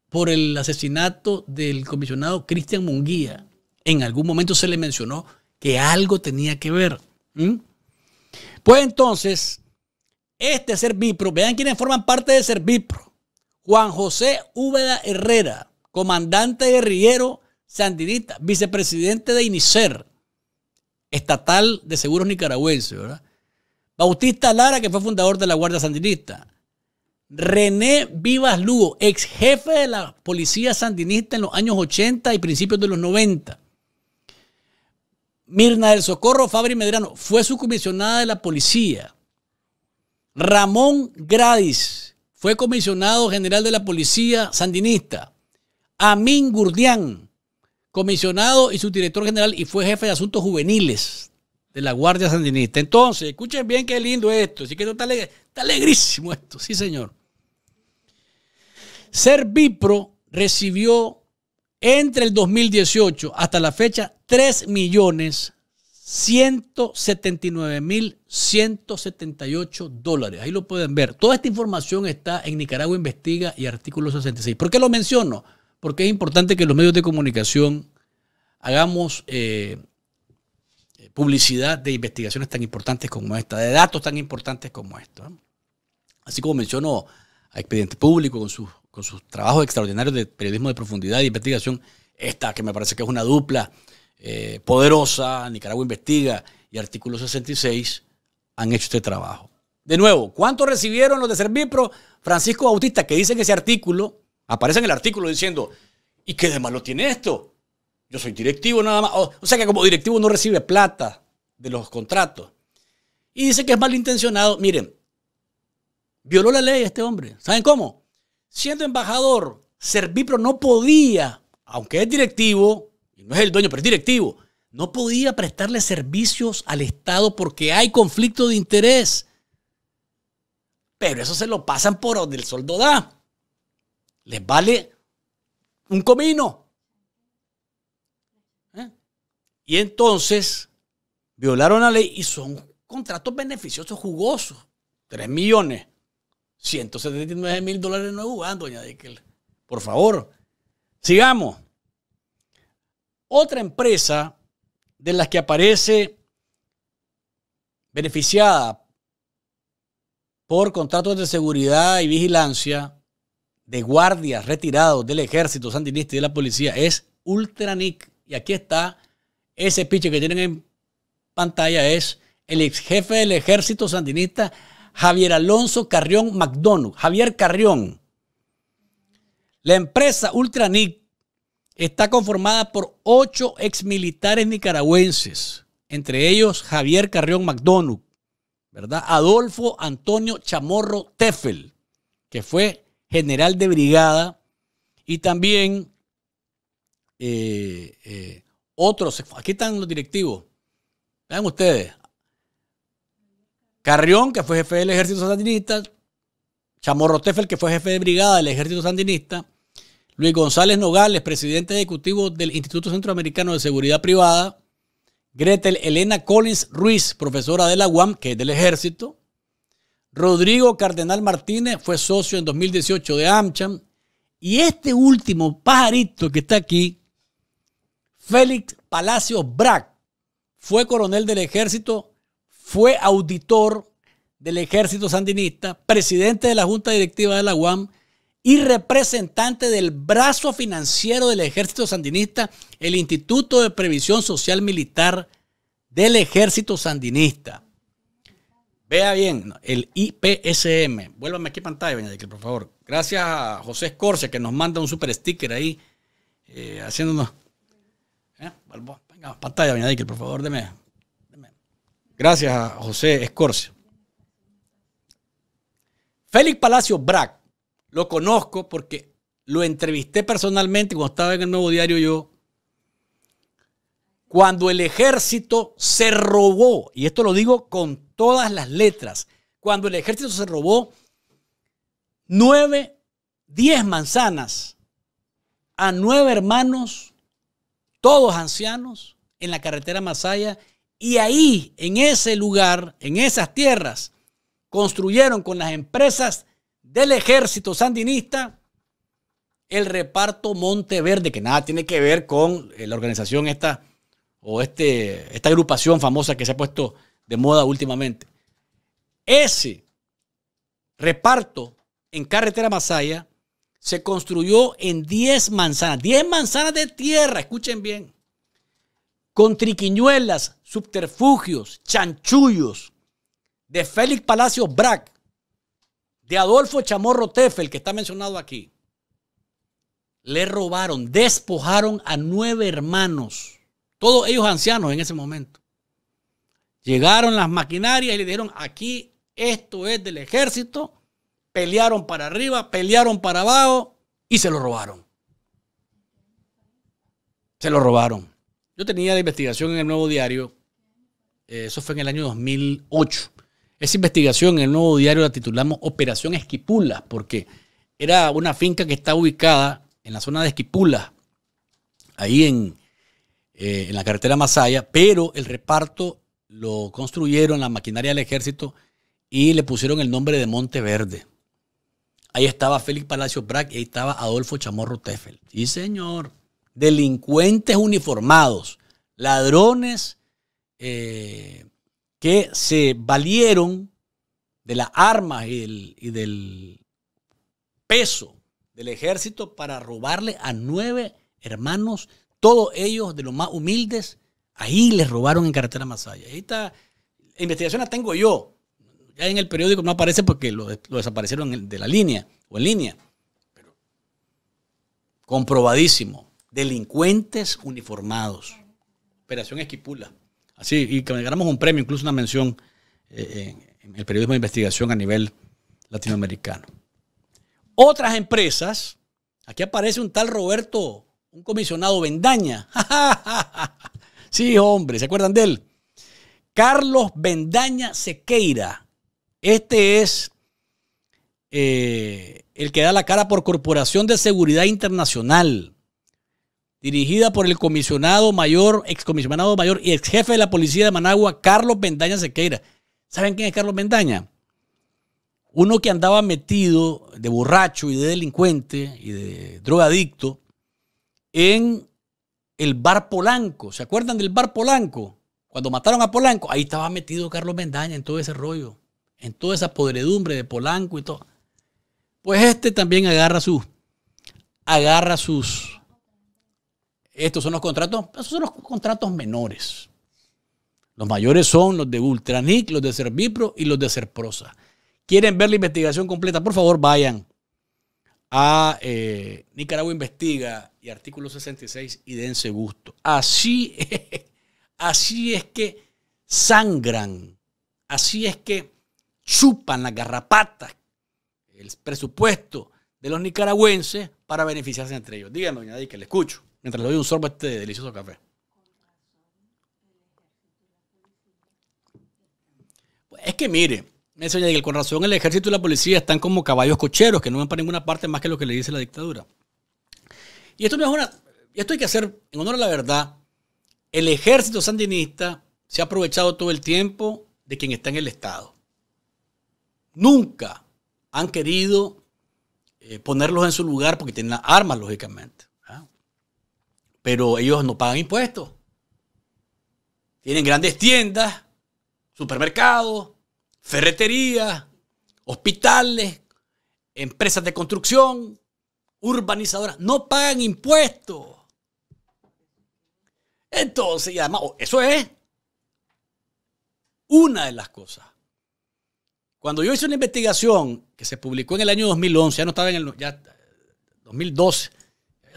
por el asesinato del comisionado Cristian Munguía. En algún momento se le mencionó que algo tenía que ver. Pues entonces, este Servipro, vean quiénes forman parte de Servipro. Juan José Úbeda Herrera, comandante guerrillero sandinista, vicepresidente de INICER, estatal de seguros nicaragüense, Bautista Lara, que fue fundador de la Guardia Sandinista. René Vivas Lugo, ex jefe de la policía sandinista en los años 80 y principios de los 90. Mirna del Socorro Fabri Medrano fue subcomisionada de la policía. Ramón Gradis, fue comisionado general de la policía sandinista. Amin Gurdián, comisionado y subdirector general y fue jefe de asuntos juveniles de la Guardia Sandinista. Entonces, escuchen bien qué lindo esto. Así que está, está alegrísimo esto, sí señor. Servipro recibió entre el 2018 hasta la fecha 3 millones 179.178 dólares. Ahí lo pueden ver. Toda esta información está en Nicaragua Investiga y artículo 66. ¿Por qué lo menciono? Porque es importante que los medios de comunicación hagamos eh, publicidad de investigaciones tan importantes como esta, de datos tan importantes como esto. Así como menciono a Expediente Público con sus, con sus trabajos extraordinarios de periodismo de profundidad y investigación, esta que me parece que es una dupla eh, poderosa, Nicaragua Investiga y Artículo 66 han hecho este trabajo. De nuevo, ¿cuánto recibieron los de Servipro? Francisco Bautista, que dice en ese artículo, aparece en el artículo diciendo, ¿y qué de malo tiene esto? Yo soy directivo nada más. O, o sea que como directivo no recibe plata de los contratos. Y dice que es malintencionado. Miren, violó la ley este hombre. ¿Saben cómo? Siendo embajador, Servipro no podía, aunque es directivo, no es el dueño, pero es directivo, no podía prestarle servicios al Estado porque hay conflicto de interés. Pero eso se lo pasan por donde el sueldo, da. Les vale un comino. ¿Eh? Y entonces violaron la ley y son contratos beneficiosos jugosos. 3 millones, 179 mil dólares no jugando, doña Dickel. Por favor, sigamos. Otra empresa de las que aparece beneficiada por contratos de seguridad y vigilancia de guardias retirados del ejército sandinista y de la policía es Ultranic. Y aquí está ese piche que tienen en pantalla es el ex jefe del ejército sandinista Javier Alonso Carrión McDonald. Javier Carrión. La empresa Ultranic está conformada por ocho exmilitares nicaragüenses, entre ellos Javier Carrión McDonough, ¿verdad? Adolfo Antonio Chamorro Teffel, que fue general de brigada, y también eh, eh, otros, aquí están los directivos, vean ustedes, Carrión, que fue jefe del ejército sandinista, Chamorro Teffel, que fue jefe de brigada del ejército sandinista, Luis González Nogales, presidente ejecutivo del Instituto Centroamericano de Seguridad Privada, Gretel Elena Collins Ruiz, profesora de la UAM, que es del ejército, Rodrigo Cardenal Martínez fue socio en 2018 de AmCham, y este último pajarito que está aquí, Félix Palacios Brac, fue coronel del ejército, fue auditor del ejército sandinista, presidente de la Junta Directiva de la UAM, y representante del brazo financiero del ejército sandinista, el Instituto de Previsión Social Militar del Ejército Sandinista. Vea bien, el IPSM. Vuélvame aquí pantalla, Doña por favor. Gracias a José Escorcia que nos manda un super sticker ahí, eh, haciéndonos. ¿eh? Venga, pantalla, Doña por favor, déme Gracias a José Escorcia Félix Palacio Brac lo conozco porque lo entrevisté personalmente cuando estaba en el Nuevo Diario yo. Cuando el ejército se robó, y esto lo digo con todas las letras, cuando el ejército se robó nueve, diez manzanas a nueve hermanos, todos ancianos, en la carretera Masaya, y ahí, en ese lugar, en esas tierras, construyeron con las empresas del ejército sandinista el reparto Monteverde, que nada tiene que ver con eh, la organización esta o este, esta agrupación famosa que se ha puesto de moda últimamente. Ese reparto en carretera Masaya se construyó en 10 manzanas, 10 manzanas de tierra, escuchen bien, con triquiñuelas, subterfugios, chanchullos de Félix Palacios Brac, de Adolfo Chamorro Tefel, que está mencionado aquí, le robaron, despojaron a nueve hermanos, todos ellos ancianos en ese momento. Llegaron las maquinarias y le dijeron, aquí esto es del ejército, pelearon para arriba, pelearon para abajo y se lo robaron. Se lo robaron. Yo tenía la investigación en el nuevo diario, eh, eso fue en el año 2008. Esa investigación en el nuevo diario la titulamos Operación Esquipula, porque era una finca que está ubicada en la zona de Esquipula, ahí eh, en, la carretera Masaya, pero el reparto lo construyeron la maquinaria del ejército y le pusieron el nombre de Monte Verde. Ahí estaba Félix Palacio Brack y ahí estaba Adolfo Chamorro Teffel. Sí, señor. Delincuentes uniformados, ladrones eh, que se valieron de las armas y, del peso del ejército para robarle a nueve hermanos, todos ellos de los más humildes, ahí les robaron en carretera Masaya. Esta investigación la tengo yo. Ya en el periódico no aparece porque lo, desaparecieron de la línea o en línea. Pero comprobadísimo. Delincuentes uniformados. Operación Esquipula. Así, y que ganamos un premio, incluso una mención eh, eh, en el periodismo de investigación a nivel latinoamericano. Otras empresas, aquí aparece un tal Roberto, un comisionado Vendaña. sí, hombre, ¿se acuerdan de él? Carlos Vendaña Sequeira. Este es eh, el que da la cara por Corporación de Seguridad Internacional dirigida por el comisionado mayor, excomisionado mayor y ex jefe de la policía de Managua, Carlos Bendaña Sequeira. ¿Saben quién es Carlos Bendaña? Uno que andaba metido de borracho y de delincuente y de drogadicto en el bar Polanco. ¿Se acuerdan del bar Polanco? Cuando mataron a Polanco, ahí estaba metido Carlos Bendaña en todo ese rollo, en toda esa podredumbre de Polanco y todo. Pues este también agarra sus, agarra sus estos son los contratos, son los contratos menores. Los mayores son los de Ultranic, los de Servipro y los de Serprosa. ¿Quieren ver la investigación completa? Por favor, vayan a eh, Nicaragua Investiga y artículo 66 y dense gusto. Así es, así es que sangran, así es que chupan las garrapatas, el presupuesto de los nicaragüenses para beneficiarse entre ellos. Díganlo, doña que le escucho mientras le doy un sorbo a este delicioso café. Pues es que mire, me enseña que con razón el ejército y la policía están como caballos cocheros que no van para ninguna parte más que lo que le dice la dictadura. Y esto es una. Esto hay que hacer en honor a la verdad. El ejército sandinista se ha aprovechado todo el tiempo de quien está en el Estado. Nunca han querido eh, ponerlos en su lugar porque tienen armas, lógicamente pero ellos no pagan impuestos. Tienen grandes tiendas, supermercados, ferreterías, hospitales, empresas de construcción, urbanizadoras. No pagan impuestos. Entonces, y además, oh, eso es una de las cosas. Cuando yo hice una investigación que se publicó en el año 2011, ya no estaba en el ya 2012,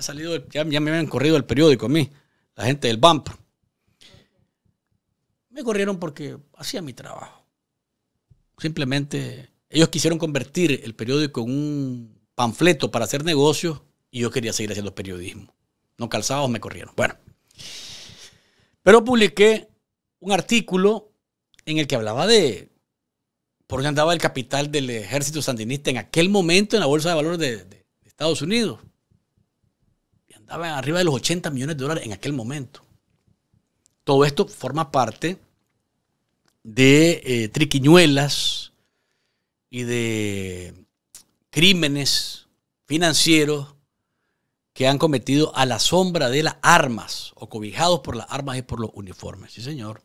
salido, ya, me habían corrido el periódico a mí, la gente del BAMP. Me corrieron porque hacía mi trabajo. Simplemente ellos quisieron convertir el periódico en un panfleto para hacer negocios y yo quería seguir haciendo periodismo. No calzados me corrieron. Bueno, pero publiqué un artículo en el que hablaba de por dónde andaba el capital del ejército sandinista en aquel momento en la Bolsa de Valores de Estados Unidos. Estaban arriba de los 80 millones de dólares en aquel momento. Todo esto forma parte de eh, triquiñuelas y de crímenes financieros que han cometido a la sombra de las armas o cobijados por las armas y por los uniformes. Sí, señor.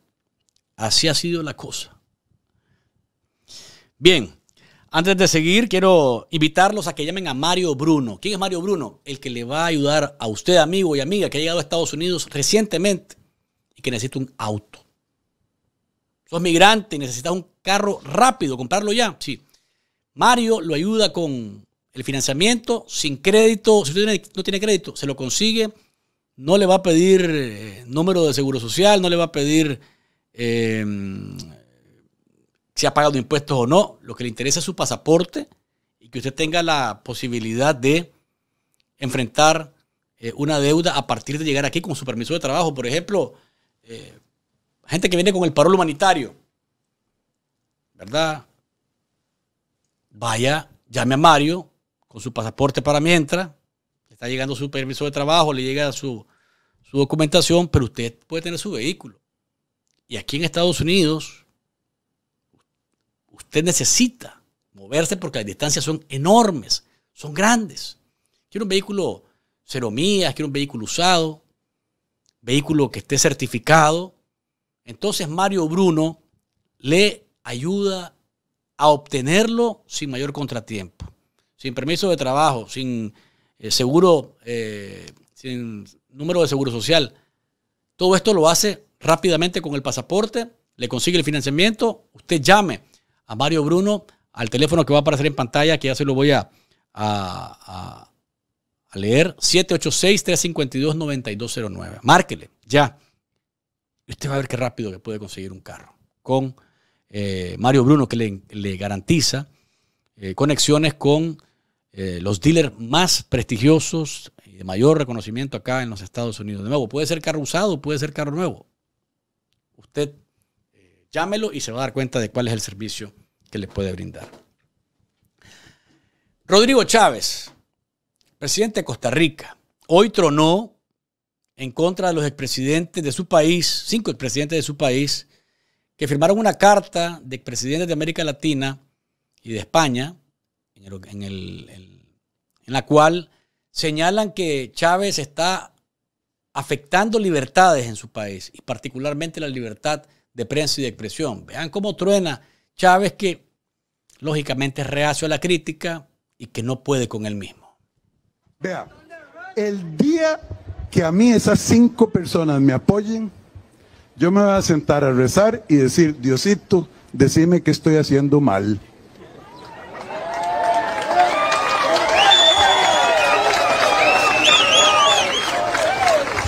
Así ha sido la cosa. Bien, antes de seguir, quiero invitarlos a que llamen a Mario Bruno. ¿Quién es Mario Bruno? El que le va a ayudar a usted, amigo y amiga, que ha llegado a Estados Unidos recientemente y que necesita un auto. Sos migrante y necesitas un carro rápido, comprarlo ya. Sí. Mario lo ayuda con el financiamiento, sin crédito. Si usted no tiene crédito, se lo consigue. No le va a pedir eh, número de seguro social, no le va a pedir eh, si ha pagado impuestos o no. Lo que le interesa es su pasaporte y que usted tenga la posibilidad de enfrentar eh, una deuda a partir de llegar aquí con su permiso de trabajo. Por ejemplo, eh, gente que viene con el parol humanitario, ¿verdad? Vaya, llame a Mario con su pasaporte para mientras. Le está llegando su permiso de trabajo, le llega su documentación, pero usted puede tener su vehículo. Y aquí en Estados Unidos, Usted necesita moverse porque las distancias son enormes, son grandes. Quiero un vehículo cero millas, quiero un vehículo usado, vehículo que esté certificado. Entonces Mario Bruno le ayuda a obtenerlo sin mayor contratiempo, sin permiso de trabajo, sin eh, seguro, eh, sin número de seguro social. Todo esto lo hace rápidamente con el pasaporte, le consigue el financiamiento, usted llame a Mario Bruno al teléfono que va a aparecer en pantalla, que ya se lo voy a, a, leer, 786-352-9209. Márquele, ya. Y usted va a ver qué rápido que puede conseguir un carro. Con eh, Mario Bruno, que le, garantiza eh, conexiones con eh, los dealers más prestigiosos y de mayor reconocimiento acá en los Estados Unidos. De nuevo, puede ser carro usado, puede ser carro nuevo. Usted Llámelo y se va a dar cuenta de cuál es el servicio que le puede brindar. Rodrigo Chávez, presidente de Costa Rica, hoy tronó en contra de los expresidentes de su país, cinco expresidentes de su país, que firmaron una carta de expresidentes de América Latina y de España, en, en la cual señalan que Chávez está afectando libertades en su país, y particularmente la libertad de prensa y de expresión. Vean cómo truena Chávez que lógicamente es reacio a la crítica y que no puede con él mismo. Vea, el día que a mí esas cinco personas me apoyen, yo me voy a sentar a rezar y decir, Diosito, decime que estoy haciendo mal.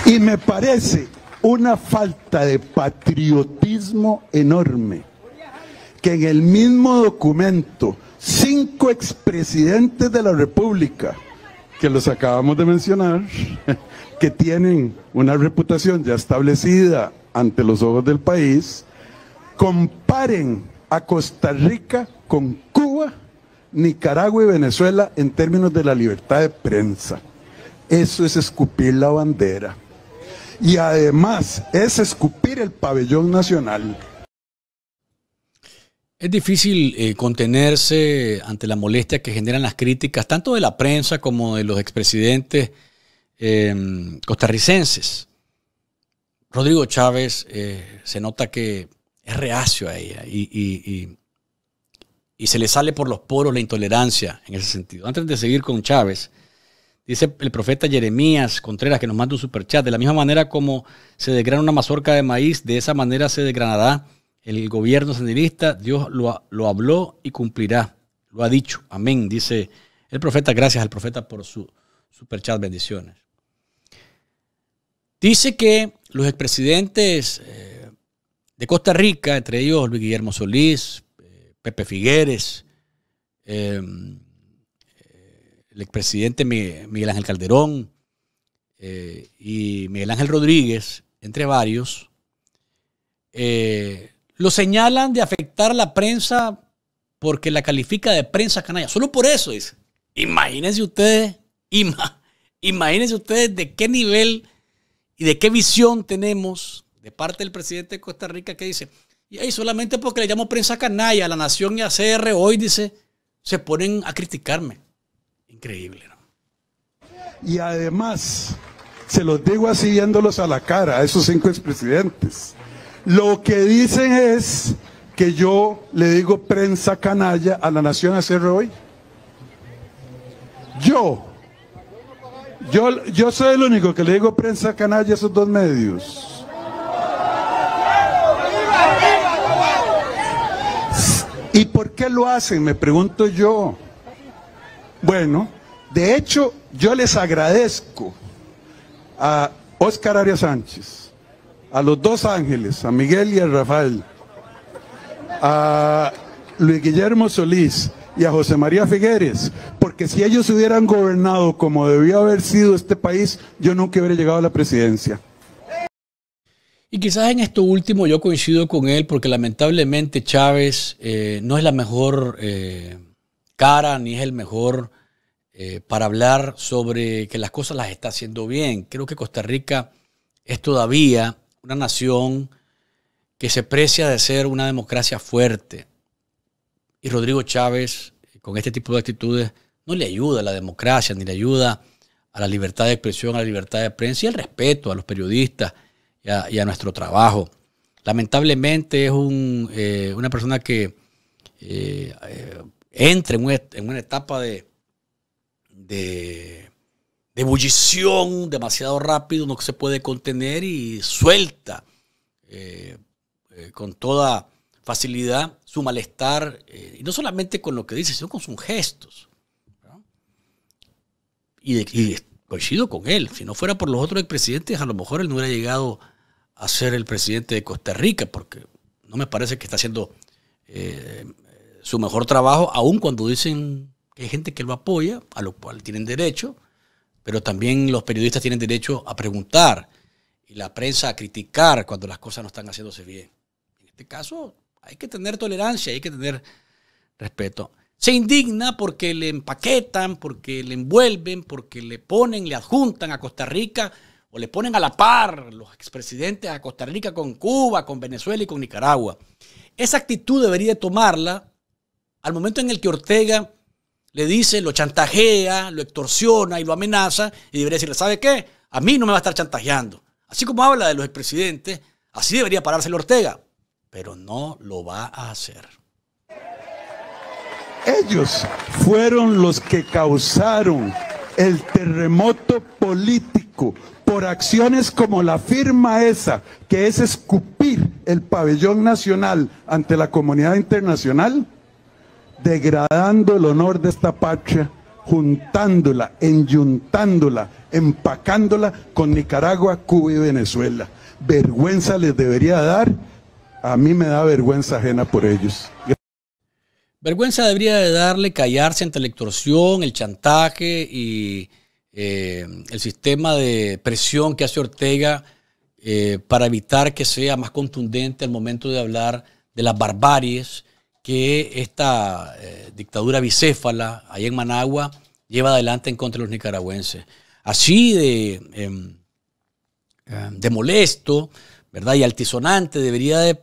Y me parece una falta de patriotismo enorme, que en el mismo documento cinco expresidentes de la República, que los acabamos de mencionar, que tienen una reputación ya establecida ante los ojos del país, comparen a Costa Rica con Cuba, Nicaragua y Venezuela en términos de la libertad de prensa. Eso es escupir la bandera y además es escupir el pabellón nacional. Es difícil eh, contenerse ante la molestia que generan las críticas, tanto de la prensa como de los expresidentes em, costarricenses. Rodrigo Chávez eh, se nota que es reacio a ella y, se le sale por los poros la intolerancia en ese sentido. Antes de seguir con Chávez, Dice el profeta Jeremías Contreras que nos manda un superchat. De la misma manera como se desgrana una mazorca de maíz, de esa manera se desgranará el gobierno sandinista. Dios lo, lo habló y cumplirá. Lo ha dicho. Amén. Dice el profeta. Gracias al profeta por su superchat. Bendiciones. Dice que los expresidentes eh, de Costa Rica, entre ellos Luis Guillermo Solís, eh, Pepe Figueres, eh, el expresidente Miguel Ángel Calderón eh, y Miguel Ángel Rodríguez, entre varios, eh, lo señalan de afectar a la prensa porque la califica de prensa canalla. Solo por eso dice. Imagínense ustedes, ima, imagínense ustedes de qué nivel y de qué visión tenemos de parte del presidente de Costa Rica que dice, y ahí solamente porque le llamo prensa canalla a la Nación y a CR hoy, dice, se ponen a criticarme increíble. Y además, se los digo así viéndolos a la cara, a esos cinco expresidentes, lo que dicen es que yo le digo prensa canalla a la nación hacer hoy. Yo, yo, yo soy el único que le digo prensa canalla a esos dos medios. ¿Y por qué lo hacen? Me pregunto yo. Bueno, de hecho, yo les agradezco a Óscar Arias Sánchez, a los dos ángeles, a Miguel y a Rafael, a Luis Guillermo Solís y a José María Figueres, porque si ellos hubieran gobernado como debía haber sido este país, yo nunca hubiera llegado a la presidencia. Y quizás en esto último yo coincido con él, porque lamentablemente Chávez eh, no es la mejor... Eh, cara, ni es el mejor eh, para hablar sobre que las cosas las está haciendo bien. Creo que Costa Rica es todavía una nación que se precia de ser una democracia fuerte. Y Rodrigo Chávez, con este tipo de actitudes, no le ayuda a la democracia, ni le ayuda a la libertad de expresión, a la libertad de prensa y al respeto a los periodistas y a, nuestro trabajo. Lamentablemente es un, eh, una persona que eh, entre en una, etapa de, de, ebullición demasiado rápido, no se puede contener y suelta eh, eh, con toda facilidad su malestar, eh, y no solamente con lo que dice, sino con sus gestos. Y, coincido con él, si no fuera por los otros expresidentes, a lo mejor él no hubiera llegado a ser el presidente de Costa Rica, porque no me parece que está haciendo su mejor trabajo, aun cuando dicen que hay gente que lo apoya, a lo cual tienen derecho, pero también los periodistas tienen derecho a preguntar y la prensa a criticar cuando las cosas no están haciéndose bien. En este caso hay que tener tolerancia, hay que tener respeto. Se indigna porque le empaquetan, porque le envuelven, porque le ponen, le adjuntan a Costa Rica o le ponen a la par los expresidentes a Costa Rica con Cuba, con Venezuela y con Nicaragua. Esa actitud debería tomarla al momento en el que Ortega le dice, lo chantajea, lo extorsiona y lo amenaza, y debería decirle, ¿sabe qué? A mí no me va a estar chantajeando. Así como habla de los expresidentes, así debería pararse el Ortega, pero no lo va a hacer. Ellos fueron los que causaron el terremoto político por acciones como la firma esa, que es escupir el pabellón nacional ante la comunidad internacional degradando el honor de esta patria, juntándola, enyuntándola, empacándola con Nicaragua, Cuba y Venezuela. Vergüenza les debería dar, a mí me da vergüenza ajena por ellos. Vergüenza debería de darle callarse ante la extorsión, el chantaje y eh, el sistema de presión que hace Ortega eh, para evitar que sea más contundente al momento de hablar de las barbaries que esta eh, dictadura bicéfala ahí en Managua lleva adelante en contra de los nicaragüenses. Así de, em, em, molesto, ¿verdad? Y altisonante debería de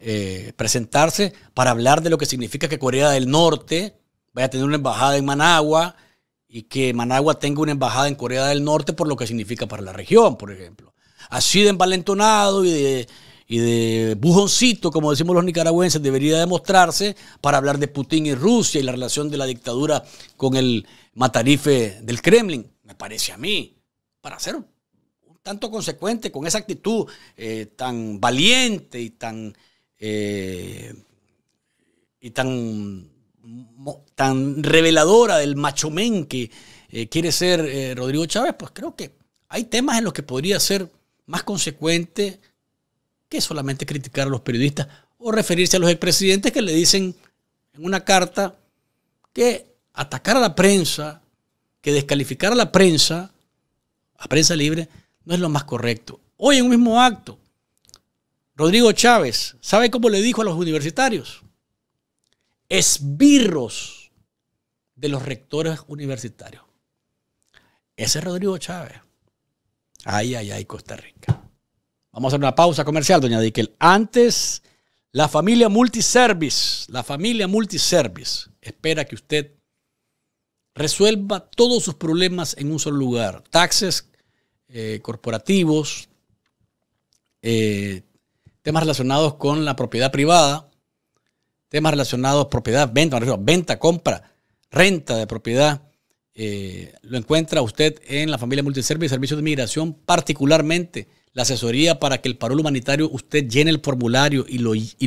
eh, presentarse para hablar de lo que significa que Corea del Norte vaya a tener una embajada en Managua y que Managua tenga una embajada en Corea del Norte por lo que significa para la región, por ejemplo. Así de envalentonado y de, y de bujoncito, como decimos los nicaragüenses, debería demostrarse para hablar de Putin y Rusia y la relación de la dictadura con el matarife del Kremlin. Me parece a mí, para ser un tanto consecuente con esa actitud eh, tan valiente y tan, eh, y tan, tan reveladora del machomen que eh, quiere ser Rodrigo Chávez, pues creo que hay temas en los que podría ser más consecuente solamente criticar a los periodistas o referirse a los expresidentes que le dicen en una carta que atacar a la prensa, que descalificar a la prensa, a prensa libre, no es lo más correcto. Hoy en un mismo acto, Rodrigo Chávez, ¿sabe cómo le dijo a los universitarios? Esbirros de los rectores universitarios. Ese es Rodrigo Chávez. Ay, ay, ay, Costa Rica. Vamos a hacer una pausa comercial, doña Diquel. Antes, la familia Multiservice, la familia Multiservice espera que usted resuelva todos sus problemas en un solo lugar. Taxes eh, corporativos, eh, temas relacionados con la propiedad privada, temas relacionados propiedad, venta, venta, compra, renta de propiedad. Eh, lo encuentra usted en la familia Multiservice, servicios de migración particularmente la asesoría para que el parol humanitario usted llene el formulario y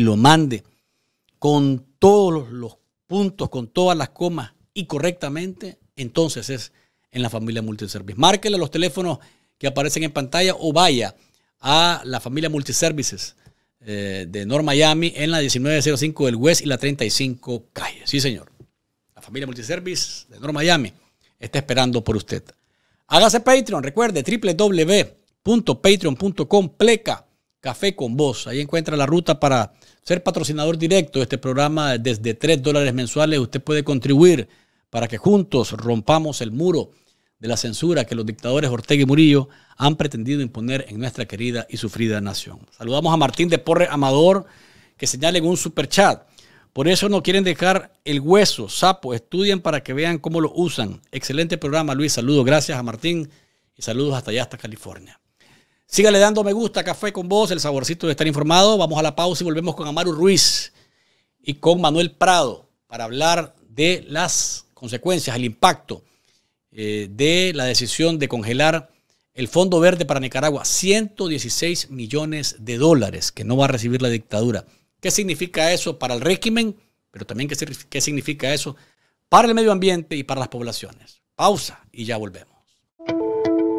lo, mande con todos los puntos, con todas las comas y correctamente, entonces es en la familia Multiservice. Márquele los teléfonos que aparecen en pantalla o vaya a la familia Multiservices eh, de North Miami en la 1905 del West y la 35 calle. Sí, señor. La familia Multiservice de North Miami está esperando por usted. Hágase Patreon, recuerde, www .patreon.com pleca café con vos. Ahí encuentra la ruta para ser patrocinador directo de este programa. Desde 3 dólares mensuales usted puede contribuir para que juntos rompamos el muro de la censura que los dictadores Ortega y Murillo han pretendido imponer en nuestra querida y sufrida nación. Saludamos a Martín de Porre Amador, que señala en un super chat. Por eso no quieren dejar el hueso, sapo. Estudien para que vean cómo lo usan. Excelente programa, Luis. Saludos, gracias a Martín y saludos hasta allá, hasta California. Sígale dando me gusta, café con vos, el saborcito de estar informado. Vamos a la pausa y volvemos con Amaru Ruiz y con Manuel Prado para hablar de las consecuencias, el impacto eh, de la decisión de congelar el Fondo Verde para Nicaragua. 116 millones de dólares que no va a recibir la dictadura. ¿Qué significa eso para el régimen? Pero también qué significa eso para el medio ambiente y para las poblaciones. Pausa y ya volvemos.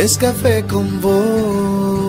es café con vos.